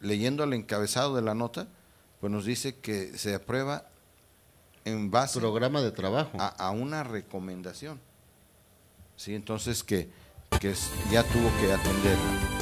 leyendo el encabezado de la nota, pues nos dice que se aprueba en base programa de trabajo a, una recomendación sí entonces que, que ya tuvo que atenderla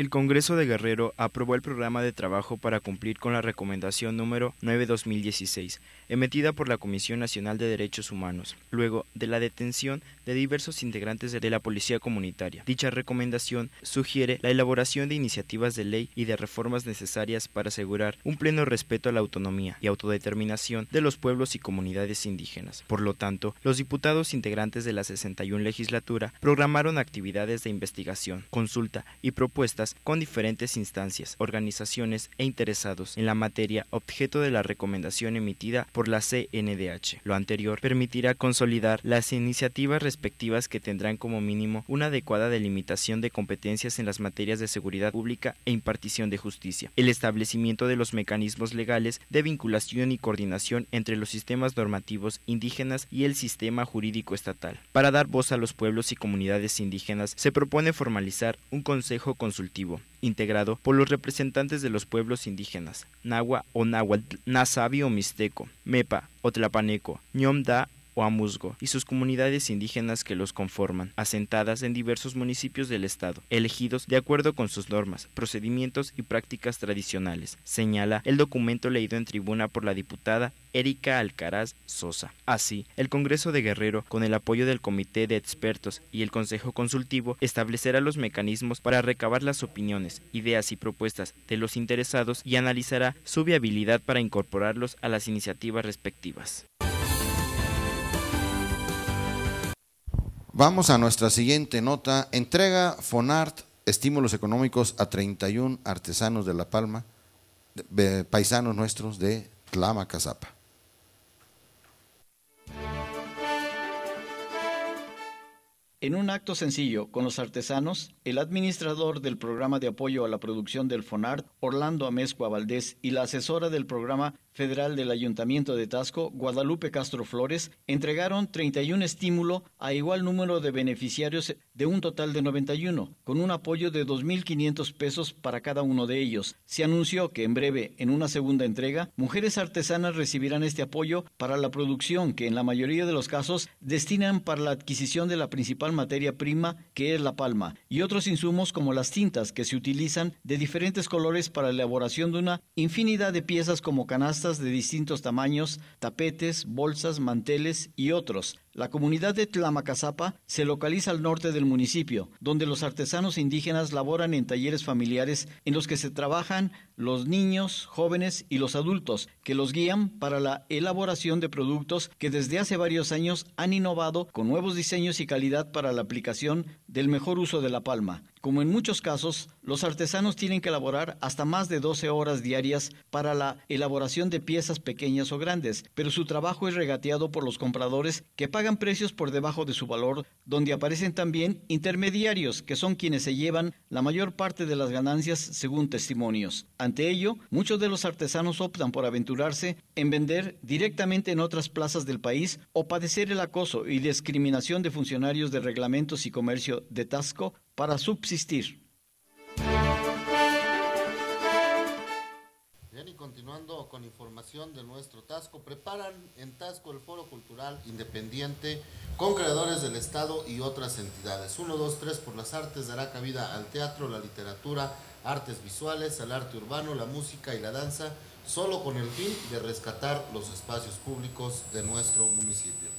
el Congreso de Guerrero aprobó el programa de trabajo para cumplir con la recomendación número 9-2016, emitida por la Comisión Nacional de Derechos Humanos, luego de la detención de diversos integrantes de la Policía Comunitaria. Dicha recomendación sugiere la elaboración de iniciativas de ley y de reformas necesarias para asegurar un pleno respeto a la autonomía y autodeterminación de los pueblos y comunidades indígenas. Por lo tanto, los diputados integrantes de la 61 legislatura programaron actividades de investigación, consulta y propuestas con diferentes instancias, organizaciones e interesados en la materia objeto de la recomendación emitida por la CNDH. Lo anterior permitirá consolidar las iniciativas respectivas que tendrán como mínimo una adecuada delimitación de competencias en las materias de seguridad pública e impartición de justicia, el establecimiento de los mecanismos legales de vinculación y coordinación entre los sistemas normativos indígenas y el sistema jurídico estatal. Para dar voz a los pueblos y comunidades indígenas, se propone formalizar un consejo consultivo integrado por los representantes de los pueblos indígenas, Nahua o Nahuatl, Nasabi o Mixteco, Mepa o Tlapaneco, Ñomda y sus comunidades indígenas que los conforman, asentadas en diversos municipios del estado, elegidos de acuerdo con sus normas, procedimientos y prácticas tradicionales, señala el documento leído en tribuna por la diputada Erika Alcaraz Sosa. Así, el Congreso de Guerrero, con el apoyo del Comité de Expertos y el Consejo Consultivo, establecerá los mecanismos para recabar las opiniones, ideas y propuestas de los interesados y analizará su viabilidad para incorporarlos a las iniciativas respectivas. Vamos a nuestra siguiente nota. Entrega Fonart estímulos económicos a 31 artesanos de La Palma, paisanos nuestros de Cazapa. En un acto sencillo con los artesanos, el administrador del programa de apoyo a la producción del FONART, Orlando Amezcua Valdés, y la asesora del programa Federal del Ayuntamiento de Tasco, Guadalupe Castro Flores, entregaron 31 estímulo a igual número de beneficiarios de un total de 91, con un apoyo de 2.500 pesos para cada uno de ellos. Se anunció que en breve, en una segunda entrega, mujeres artesanas recibirán este apoyo para la producción que en la mayoría de los casos destinan para la adquisición de la principal materia prima que es la palma y otros insumos como las tintas que se utilizan de diferentes colores para la elaboración de una infinidad de piezas como canastas de distintos tamaños, tapetes, bolsas, manteles y otros, la comunidad de Tlamacazapa se localiza al norte del municipio, donde los artesanos indígenas laboran en talleres familiares en los que se trabajan los niños, jóvenes y los adultos, que los guían para la elaboración de productos que desde hace varios años han innovado con nuevos diseños y calidad para la aplicación del mejor uso de la palma. Como en muchos casos, los artesanos tienen que laborar hasta más de 12 horas diarias para la elaboración de piezas pequeñas o grandes, pero su trabajo es regateado por los compradores que pagan pagan precios por debajo de su valor, donde aparecen también intermediarios, que son quienes se llevan la mayor parte de las ganancias según testimonios. Ante ello, muchos de los artesanos optan por aventurarse en vender directamente en otras plazas del país o padecer el acoso y discriminación de funcionarios de reglamentos y comercio de Tasco para subsistir. continuando con información de nuestro Tasco. Preparan en Tasco el Foro Cultural Independiente con creadores del Estado y otras entidades. Uno, dos, tres, por las artes dará cabida al teatro, la literatura, artes visuales, al arte urbano, la música y la danza, solo con el fin de rescatar los espacios públicos de nuestro municipio.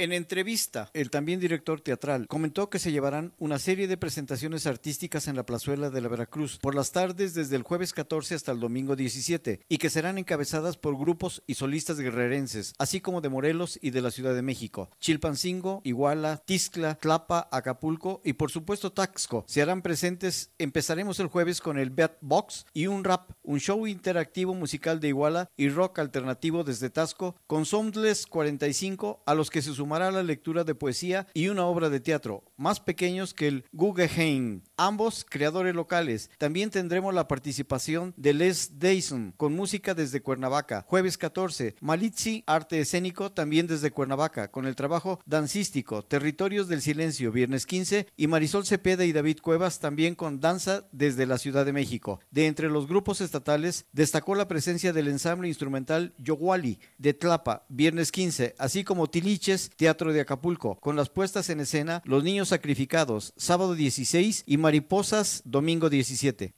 En entrevista, el también director teatral comentó que se llevarán una serie de presentaciones artísticas en la plazuela de la Veracruz por las tardes desde el jueves 14 hasta el domingo 17 y que serán encabezadas por grupos y solistas guerrerenses, así como de Morelos y de la Ciudad de México. Chilpancingo, Iguala, Tizcla, Tlapa, Acapulco y por supuesto Taxco se harán presentes. Empezaremos el jueves con el Beatbox Box y un rap, un show interactivo musical de Iguala y rock alternativo desde Taxco con Soundless 45 a los que se sumarán la lectura de poesía y una obra de teatro, más pequeños que el Guggenheim, ambos creadores locales. También tendremos la participación de Les Dyson con música desde Cuernavaca, jueves 14. Malitzi, arte escénico, también desde Cuernavaca, con el trabajo dancístico, Territorios del Silencio, viernes 15. Y Marisol Cepeda y David Cuevas también con danza desde la Ciudad de México. De entre los grupos estatales, destacó la presencia del ensamble instrumental Yoguali de Tlapa, viernes 15, así como Tiliches, Teatro de Acapulco, con las puestas en escena Los Niños Sacrificados, sábado 16 y Mariposas, domingo 17.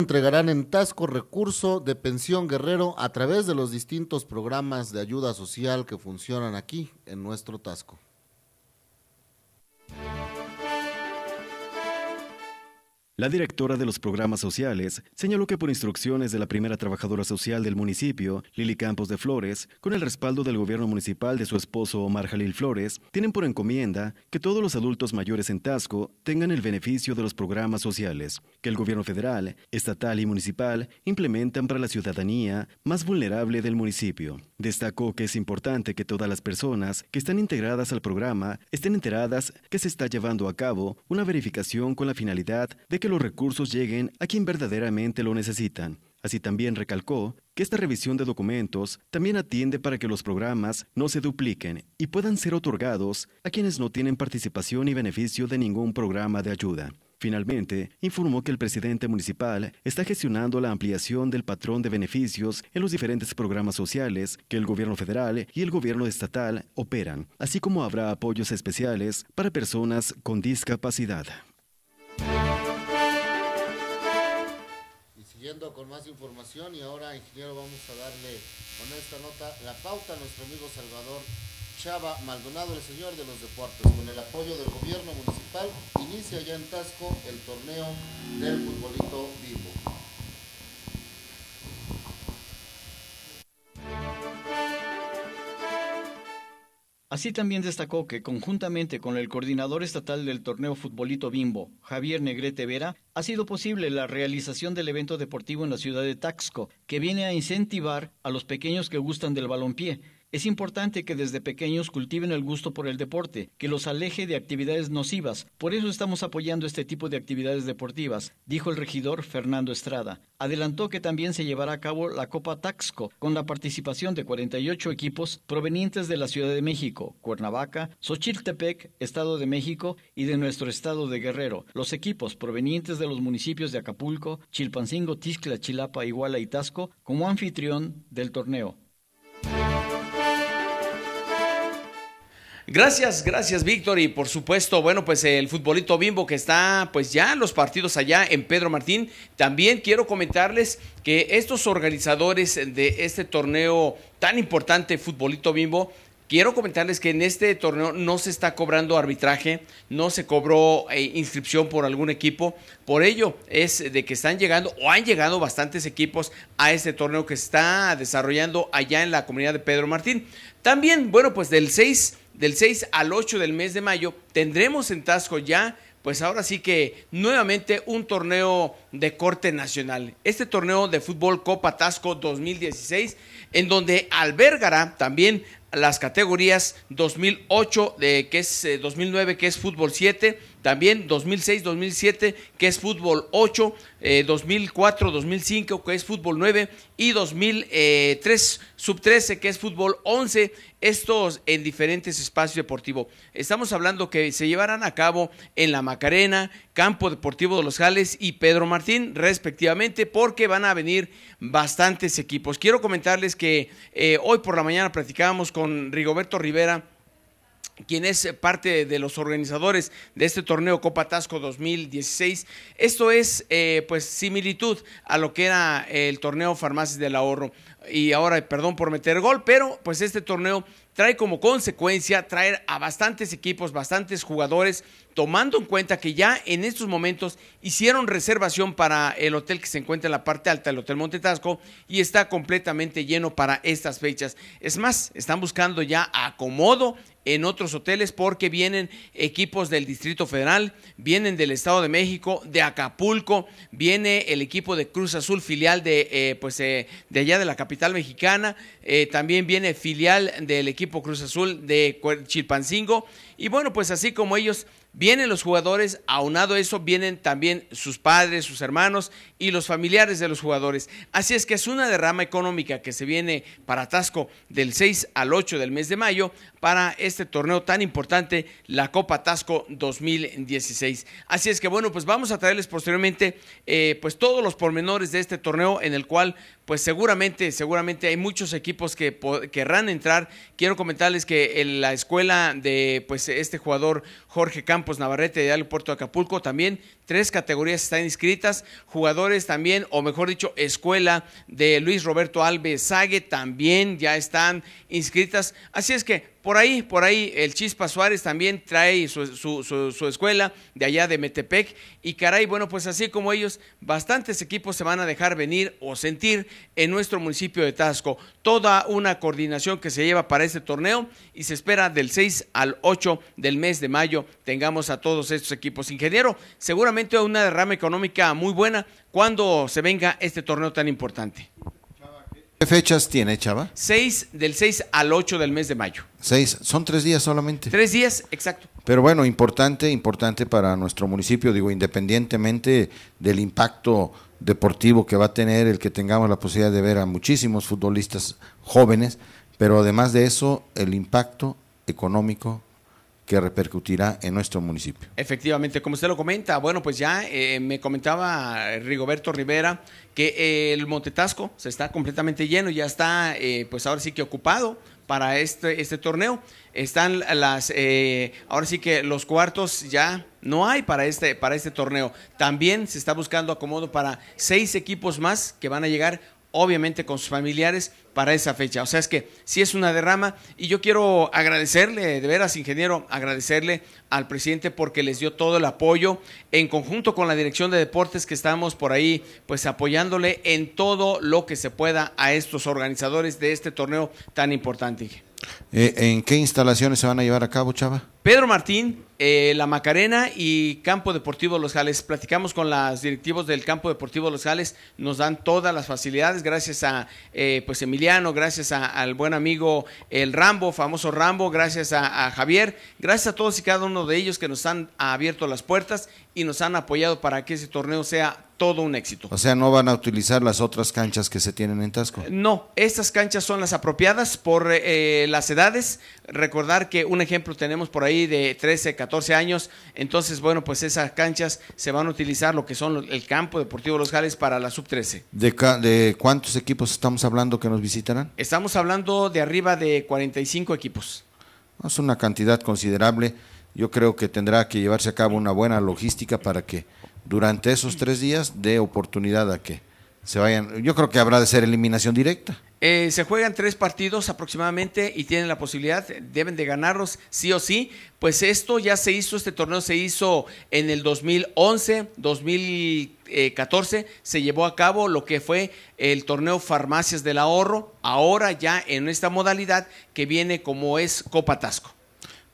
entregarán en Tasco recurso de pensión guerrero a través de los distintos programas de ayuda social que funcionan aquí en nuestro Tasco. La directora de los programas sociales señaló que por instrucciones de la primera trabajadora social del municipio, Lili Campos de Flores, con el respaldo del gobierno municipal de su esposo Omar Jalil Flores, tienen por encomienda que todos los adultos mayores en Tasco tengan el beneficio de los programas sociales que el gobierno federal, estatal y municipal implementan para la ciudadanía más vulnerable del municipio. Destacó que es importante que todas las personas que están integradas al programa estén enteradas que se está llevando a cabo una verificación con la finalidad de que los recursos lleguen a quien verdaderamente lo necesitan. Así también recalcó que esta revisión de documentos también atiende para que los programas no se dupliquen y puedan ser otorgados a quienes no tienen participación y beneficio de ningún programa de ayuda. Finalmente, informó que el presidente municipal está gestionando la ampliación del patrón de beneficios en los diferentes programas sociales que el gobierno federal y el gobierno estatal operan, así como habrá apoyos especiales para personas con discapacidad. con más información y ahora, ingeniero, vamos a darle con esta nota la pauta a nuestro amigo Salvador Chava Maldonado, el señor de los deportes. Con el apoyo del gobierno municipal, inicia ya en Tasco el torneo del futbolito vivo. Así también destacó que, conjuntamente con el coordinador estatal del torneo Futbolito Bimbo, Javier Negrete Vera, ha sido posible la realización del evento deportivo en la ciudad de Taxco, que viene a incentivar a los pequeños que gustan del balompié es importante que desde pequeños cultiven el gusto por el deporte, que los aleje de actividades nocivas. Por eso estamos apoyando este tipo de actividades deportivas, dijo el regidor Fernando Estrada. Adelantó que también se llevará a cabo la Copa Taxco, con la participación de 48 equipos provenientes de la Ciudad de México, Cuernavaca, Xochiltepec, Estado de México y de nuestro estado de Guerrero. Los equipos provenientes de los municipios de Acapulco, Chilpancingo, Tizcla, Chilapa, Iguala y Taxco, como anfitrión del torneo. Gracias, gracias Víctor y por supuesto, bueno, pues el futbolito bimbo que está pues ya los partidos allá en Pedro Martín. También quiero comentarles que estos organizadores de este torneo tan importante, futbolito bimbo, Quiero comentarles que en este torneo no se está cobrando arbitraje, no se cobró eh, inscripción por algún equipo. Por ello es de que están llegando o han llegado bastantes equipos a este torneo que está desarrollando allá en la comunidad de Pedro Martín. También, bueno, pues del 6 del 6 al 8 del mes de mayo tendremos en Tasco ya, pues ahora sí que nuevamente un torneo de corte nacional. Este torneo de fútbol Copa Tasco 2016, en donde albergará también las categorías 2008, de, que es 2009, eh, que es fútbol 7, también 2006-2007, que es fútbol 8, 2004-2005, eh, que es fútbol 9, y 2003, sub 13, que es fútbol 11, estos en diferentes espacios deportivos. Estamos hablando que se llevarán a cabo en La Macarena, Campo Deportivo de Los Jales y Pedro Martín, respectivamente, porque van a venir bastantes equipos. Quiero comentarles que eh, hoy por la mañana practicábamos con Rigoberto Rivera quien es parte de los organizadores de este torneo Copa Tasco 2016. Esto es eh, pues similitud a lo que era eh, el torneo Farmacias del Ahorro. Y ahora, perdón por meter gol, pero pues este torneo trae como consecuencia traer a bastantes equipos, bastantes jugadores tomando en cuenta que ya en estos momentos hicieron reservación para el hotel que se encuentra en la parte alta del Hotel Monte Montetasco y está completamente lleno para estas fechas. Es más, están buscando ya acomodo en otros hoteles porque vienen equipos del Distrito Federal, vienen del Estado de México, de Acapulco, viene el equipo de Cruz Azul filial de, eh, pues, eh, de allá de la capital mexicana, eh, también viene filial del equipo Cruz Azul de Chilpancingo y bueno, pues así como ellos Vienen los jugadores, aunado a eso, vienen también sus padres, sus hermanos y los familiares de los jugadores. Así es que es una derrama económica que se viene para Tasco del 6 al 8 del mes de mayo para este torneo tan importante, la Copa Tasco 2016. Así es que bueno, pues vamos a traerles posteriormente eh, pues todos los pormenores de este torneo en el cual pues seguramente, seguramente hay muchos equipos que querrán entrar. Quiero comentarles que en la escuela de pues este jugador Jorge Campos pues Navarrete de Puerto Acapulco también Tres categorías están inscritas. Jugadores también, o mejor dicho, escuela de Luis Roberto Alves Sague también ya están inscritas. Así es que por ahí, por ahí, el Chispa Suárez también trae su, escuela de allá de Metepec. Y caray, bueno, pues así como ellos, bastantes equipos se van a dejar venir o sentir en nuestro municipio de Tasco. Toda una coordinación que se lleva para este torneo y se espera del 6 al 8 del mes de mayo tengamos a todos estos equipos. Ingeniero, seguramente una derrama económica muy buena cuando se venga este torneo tan importante. ¿Qué fechas tiene, Chava? 6, del 6 al 8 del mes de mayo. Seis, son tres días solamente. Tres días, exacto. Pero bueno, importante, importante para nuestro municipio, digo, independientemente del impacto deportivo que va a tener el que tengamos la posibilidad de ver a muchísimos futbolistas jóvenes, pero además de eso, el impacto económico que repercutirá en nuestro municipio. Efectivamente, como usted lo comenta, bueno, pues ya eh, me comentaba Rigoberto Rivera que eh, el Montetasco se está completamente lleno, ya está eh, pues ahora sí que ocupado para este, este torneo. Están las, ahora sí que los cuartos ya no hay para este, para este torneo. También se está buscando acomodo para seis equipos más que van a llegar obviamente con sus familiares para esa fecha. O sea, es que sí es una derrama y yo quiero agradecerle, de veras, ingeniero, agradecerle al presidente porque les dio todo el apoyo en conjunto con la Dirección de Deportes que estamos por ahí, pues apoyándole en todo lo que se pueda a estos organizadores de este torneo tan importante. Eh, ¿En qué instalaciones se van a llevar a cabo, Chava? Pedro Martín, eh, La Macarena y Campo Deportivo Los Jales. Platicamos con las directivos del Campo Deportivo Los Jales, nos dan todas las facilidades, gracias a eh, pues Emiliano, gracias al buen amigo el Rambo, famoso Rambo, gracias a, Javier, gracias a todos y cada uno de ellos que nos han abierto las puertas y nos han apoyado para que ese torneo sea todo un éxito. O sea, no van a utilizar las otras canchas que se tienen en Tasco. No, estas canchas son las apropiadas por eh, las edades. Recordar que un ejemplo tenemos por ahí de 13, 14 años. Entonces, bueno, pues esas canchas se van a utilizar lo que son el campo deportivo Los Jales para la sub-13. ¿De, ¿De, cuántos equipos estamos hablando que nos visitarán? Estamos hablando de arriba de 45 equipos. Es una cantidad considerable. Yo creo que tendrá que llevarse a cabo una buena logística para que durante esos tres días dé oportunidad a que vayan. Yo creo que habrá de ser eliminación directa. Eh, se juegan tres partidos aproximadamente y tienen la posibilidad, deben de ganarlos sí o sí. Pues esto ya se hizo, este torneo se hizo en el 2011, 2014, se llevó a cabo lo que fue el torneo Farmacias del Ahorro, ahora ya en esta modalidad que viene como es Copa Tasco.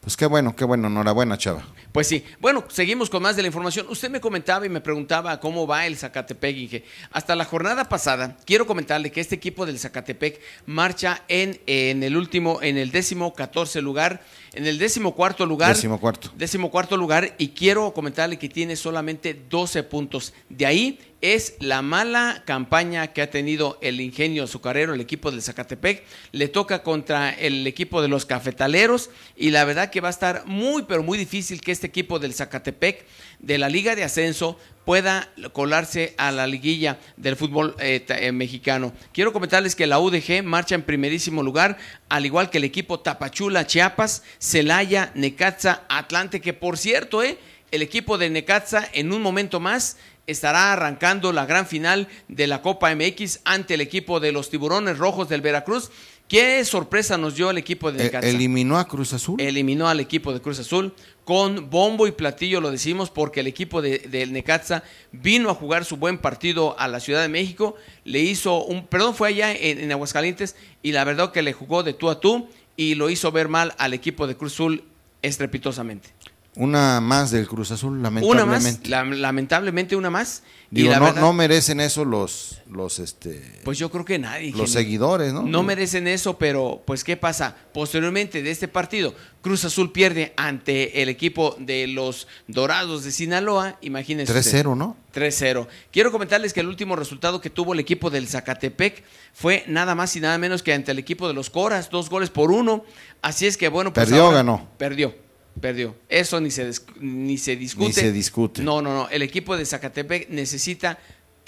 Pues qué bueno, qué bueno, enhorabuena, Chava. Pues sí. Bueno, seguimos con más de la información. Usted me comentaba y me preguntaba cómo va el Zacatepec, que Hasta la jornada pasada, quiero comentarle que este equipo del Zacatepec marcha en, en el último, en el décimo catorce lugar, en el décimo cuarto lugar. Décimo cuarto. Décimo cuarto lugar. Y quiero comentarle que tiene solamente 12 puntos. De ahí es la mala campaña que ha tenido el ingenio azucarero, el equipo del Zacatepec. Le toca contra el equipo de los cafetaleros y la verdad que va a estar muy, pero muy difícil que este equipo del Zacatepec de la Liga de Ascenso pueda colarse a la liguilla del fútbol eh, eh, mexicano. Quiero comentarles que la UDG marcha en primerísimo lugar, al igual que el equipo Tapachula, Chiapas, Celaya, Necaxa, Atlante, que por cierto, eh, el equipo de Necaxa en un momento más estará arrancando la gran final de la Copa MX ante el equipo de los Tiburones Rojos del Veracruz. ¿Qué sorpresa nos dio el equipo de e- Necaxa? Eliminó a Cruz Azul. Eliminó al equipo de Cruz Azul. Con bombo y platillo lo decimos porque el equipo de, de Necaxa vino a jugar su buen partido a la Ciudad de México. Le hizo un. Perdón, fue allá en, en Aguascalientes y la verdad que le jugó de tú a tú y lo hizo ver mal al equipo de Cruz Azul estrepitosamente. Una más del Cruz Azul, lamentablemente. Una más, lamentablemente una más. y no, merecen eso los, los este. Pues yo creo que nadie. Los seguidores, ¿no? No merecen eso, pero pues qué pasa posteriormente de este partido. Cruz Azul pierde ante el equipo de los Dorados de Sinaloa, imagínense. 3-0, ¿no? 3-0. Quiero comentarles que el último resultado que tuvo el equipo del Zacatepec fue nada más y nada menos que ante el equipo de los Coras, dos goles por uno. Así es que bueno, pues perdió, ganó. Perdió perdió. Eso ni se, ni se discute. Ni se discute. No, no, no. El equipo de Zacatepec necesita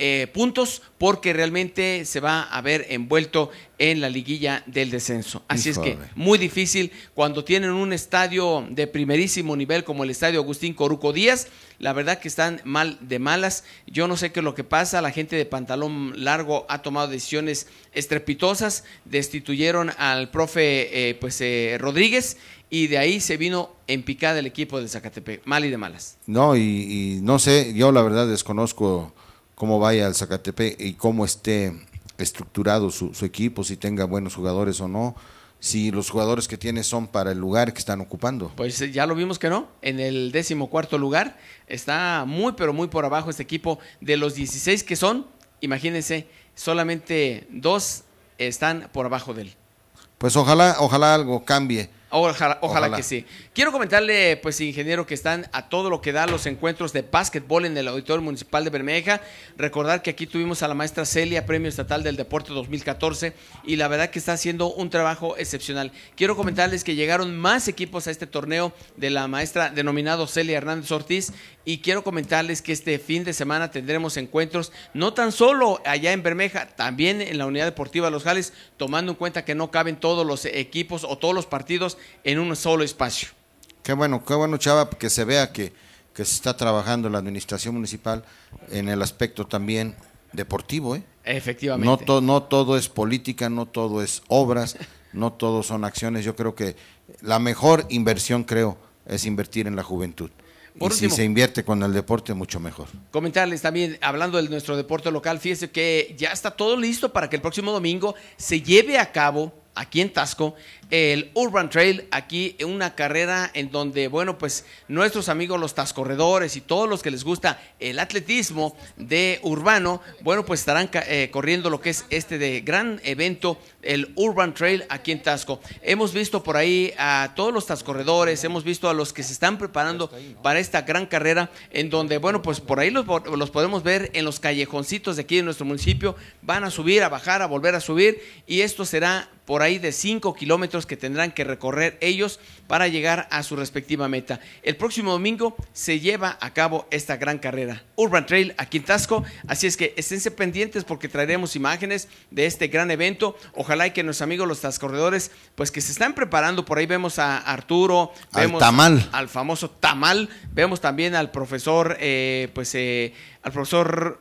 eh, puntos porque realmente se va a ver envuelto en la liguilla del descenso. Así es que muy difícil cuando tienen un estadio de primerísimo nivel como el estadio Agustín Coruco Díaz. La verdad que están mal de malas. Yo no sé qué es lo que pasa. La gente de pantalón largo ha tomado decisiones estrepitosas. Destituyeron al profe eh, pues, eh, Rodríguez y de ahí se vino en picada el equipo de Zacatepec. Mal y de malas. No, y no sé, yo la verdad desconozco cómo vaya el Zacatepec y cómo esté estructurado su, equipo, si tenga buenos jugadores o no, si los jugadores que tiene son para el lugar que están ocupando. Pues eh, ya lo vimos que no, en el décimo cuarto lugar está muy pero muy por abajo este equipo de los 16 que son, imagínense, solamente dos están por abajo de él. Pues ojalá, ojalá algo cambie Ojalá, que sí. Quiero comentarle, pues, ingeniero, que están a todo lo que da los encuentros de básquetbol en el Auditorio Municipal de Bermeja. Recordar que aquí tuvimos a la maestra Celia, Premio Estatal del Deporte 2014, y la verdad que está haciendo un trabajo excepcional. Quiero comentarles que llegaron más equipos a este torneo de la maestra denominado Celia Hernández Ortiz, y quiero comentarles que este fin de semana tendremos encuentros no tan solo allá en Bermeja, también en la unidad deportiva Los Jales, tomando en cuenta que no caben todos los equipos o todos los partidos en un solo espacio. Qué bueno, qué bueno Chava, que se vea que, que se está trabajando la administración municipal en el aspecto también deportivo. ¿eh? Efectivamente. No, no todo es política, no todo es obras, no todo son acciones. Yo creo que la mejor inversión, creo, es invertir en la juventud y si se invierte con el deporte, mucho mejor. Comentarles también, hablando de nuestro deporte local, fíjese que ya está todo listo para que el próximo domingo se lleve a cabo aquí en Tasco, el Urban Trail, aquí una carrera en donde, bueno, pues nuestros amigos los tascorredores y todos los que les gusta el atletismo de urbano, bueno, pues estarán eh, corriendo lo que es este de gran evento el Urban Trail aquí en Tasco. Hemos visto por ahí a todos los tascorredores, hemos visto a los que se están preparando para esta gran carrera, en donde, bueno, pues por ahí los, podemos ver en los callejoncitos de aquí de nuestro municipio, van a subir, a bajar, a volver a subir, y esto será por ahí de 5 kilómetros que tendrán que recorrer ellos para llegar a su respectiva meta. El próximo domingo se lleva a cabo esta gran carrera, Urban Trail aquí en Tasco, así es que esténse pendientes porque traeremos imágenes de este gran evento. Ojalá ojalá y que nuestros amigos los tascorredores, pues que se están preparando, por ahí vemos a Arturo, al al famoso Tamal, vemos también al profesor, eh, pues eh, al profesor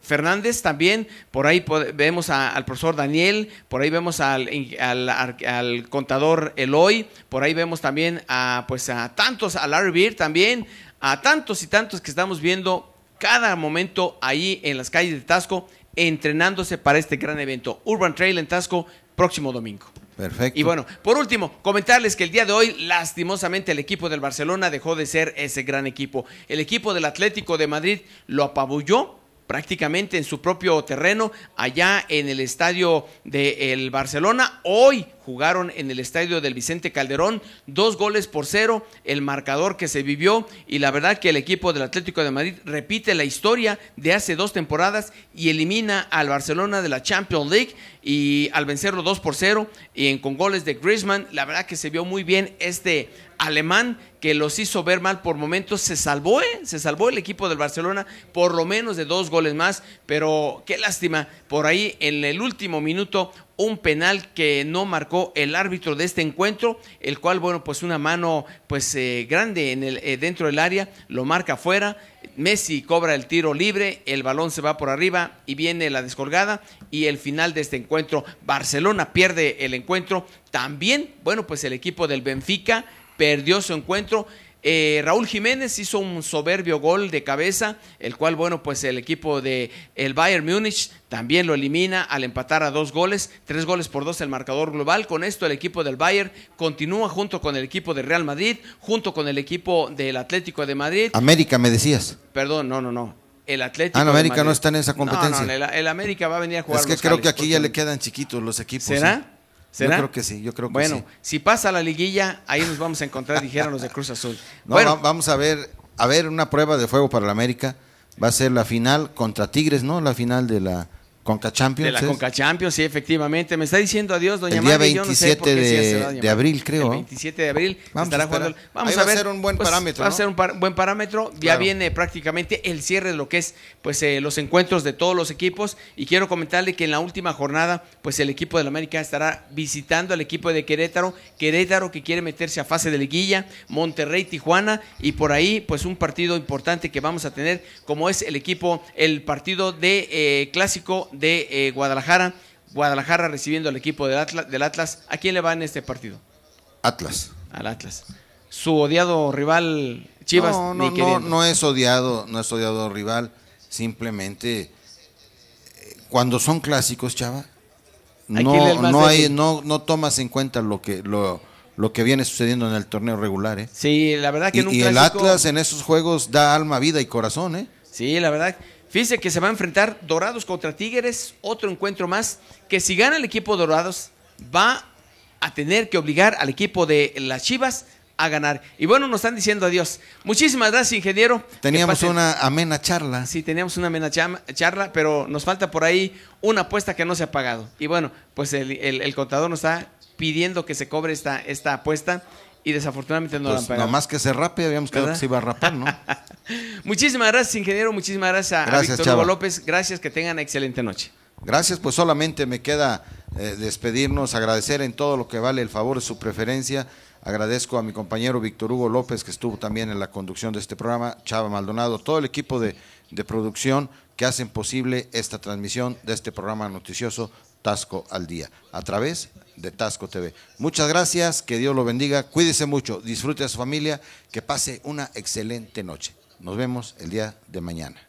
Fernández también, por ahí vemos al profesor Daniel, por ahí vemos al, al, contador Eloy, por ahí vemos también a, pues a tantos, a Larry Beer también, a tantos y tantos que estamos viendo cada momento ahí en las calles de Tasco entrenándose para este gran evento. Urban Trail en Tasco, próximo domingo. Perfecto. Y bueno, por último, comentarles que el día de hoy, lastimosamente, el equipo del Barcelona dejó de ser ese gran equipo. El equipo del Atlético de Madrid lo apabulló prácticamente en su propio terreno, allá en el estadio del Barcelona. Hoy jugaron en el estadio del Vicente Calderón, dos goles por cero, el marcador que se vivió y la verdad que el equipo del Atlético de Madrid repite la historia de hace dos temporadas y elimina al Barcelona de la Champions League y al vencerlo dos por cero, y en, con goles de Griezmann, la verdad que se vio muy bien este alemán que los hizo ver mal por momentos, se salvó, ¿eh? se salvó el equipo del Barcelona por lo menos de dos goles más, pero qué lástima, por ahí en el último minuto un penal que no marcó el árbitro de este encuentro, el cual, bueno, pues una mano pues eh, grande en el, eh, dentro del área, lo marca afuera, Messi cobra el tiro libre, el balón se va por arriba y viene la descolgada y el final de este encuentro, Barcelona pierde el encuentro, también, bueno, pues el equipo del Benfica perdió su encuentro. Eh, Raúl Jiménez hizo un soberbio gol de cabeza, el cual, bueno, pues el equipo de el Bayern Múnich también lo elimina al empatar a dos goles, tres goles por dos el marcador global. Con esto el equipo del Bayern continúa junto con el equipo de Real Madrid, junto con el equipo del Atlético de Madrid. América, me decías. Perdón, no, no, no. El Atlético. Ah, no, América no está en esa competencia. No, el, América va a venir a jugar. Es que creo que aquí ya le quedan chiquitos los equipos. ¿Será? ¿eh? Yo creo que sí, yo creo que bueno, sí. Bueno, si pasa la liguilla, ahí nos vamos a encontrar, dijeron los de Cruz Azul. bueno. vamos a ver, a ver una prueba de fuego para la América. Va a ser la final contra Tigres, ¿no? La final de la Conca Champions. De la Conca Champions, sí, efectivamente. Me está diciendo adiós, doña El día 27 de, abril, creo. El 27 de abril vamos estará a jugando. Vamos a ver. Va a ser un buen pues, parámetro. Va a ser un buen parámetro. Ya viene prácticamente el cierre de lo que es pues eh, los encuentros de todos los equipos. Y quiero comentarle que en la última jornada, pues el equipo de la América estará visitando al equipo de Querétaro. Querétaro que quiere meterse a fase de liguilla. Monterrey, Tijuana. Y por ahí, pues un partido importante que vamos a tener, como es el equipo, el partido de eh, clásico de eh, Guadalajara. Guadalajara recibiendo al equipo del Atlas, ¿A quién le va en este partido? Atlas. Al Atlas. Su odiado rival Chivas. No, no, no, es odiado, no es odiado rival. Simplemente eh, cuando son clásicos, chava, no, hay, no, no tomas en cuenta lo que lo, lo que viene sucediendo en el torneo regular, ¿eh? Sí, la verdad que y, y el Atlas en esos juegos da alma, vida y corazón, ¿eh? Sí, la verdad. Fíjese que se va a enfrentar Dorados contra Tigres, otro encuentro más, que si gana el equipo Dorados va a tener que obligar al equipo de las Chivas a ganar. Y bueno, nos están diciendo adiós. Muchísimas gracias, ingeniero. Teníamos una amena charla. Sí, teníamos una amena charla, pero nos falta por ahí una apuesta que no se ha pagado. Y bueno, pues el, contador nos está pidiendo que se cobre esta, esta apuesta y desafortunadamente no la han pues pagado. más que se rape, habíamos quedado que se iba a rapar, ¿no? muchísimas gracias, ingeniero. Muchísimas gracias, a Víctor Hugo López. Gracias, que tengan excelente noche. Gracias, pues solamente me queda eh, despedirnos, agradecer en todo lo que vale el favor de su preferencia. Agradezco a mi compañero Víctor Hugo López, que estuvo también en la conducción de este programa, Chava Maldonado, todo el equipo de, producción que hacen posible esta transmisión de este programa noticioso Tasco al Día, a través de Tasco TV. Muchas gracias, que Dios lo bendiga, cuídese mucho, disfrute a su familia, que pase una excelente noche. Nos vemos el día de mañana.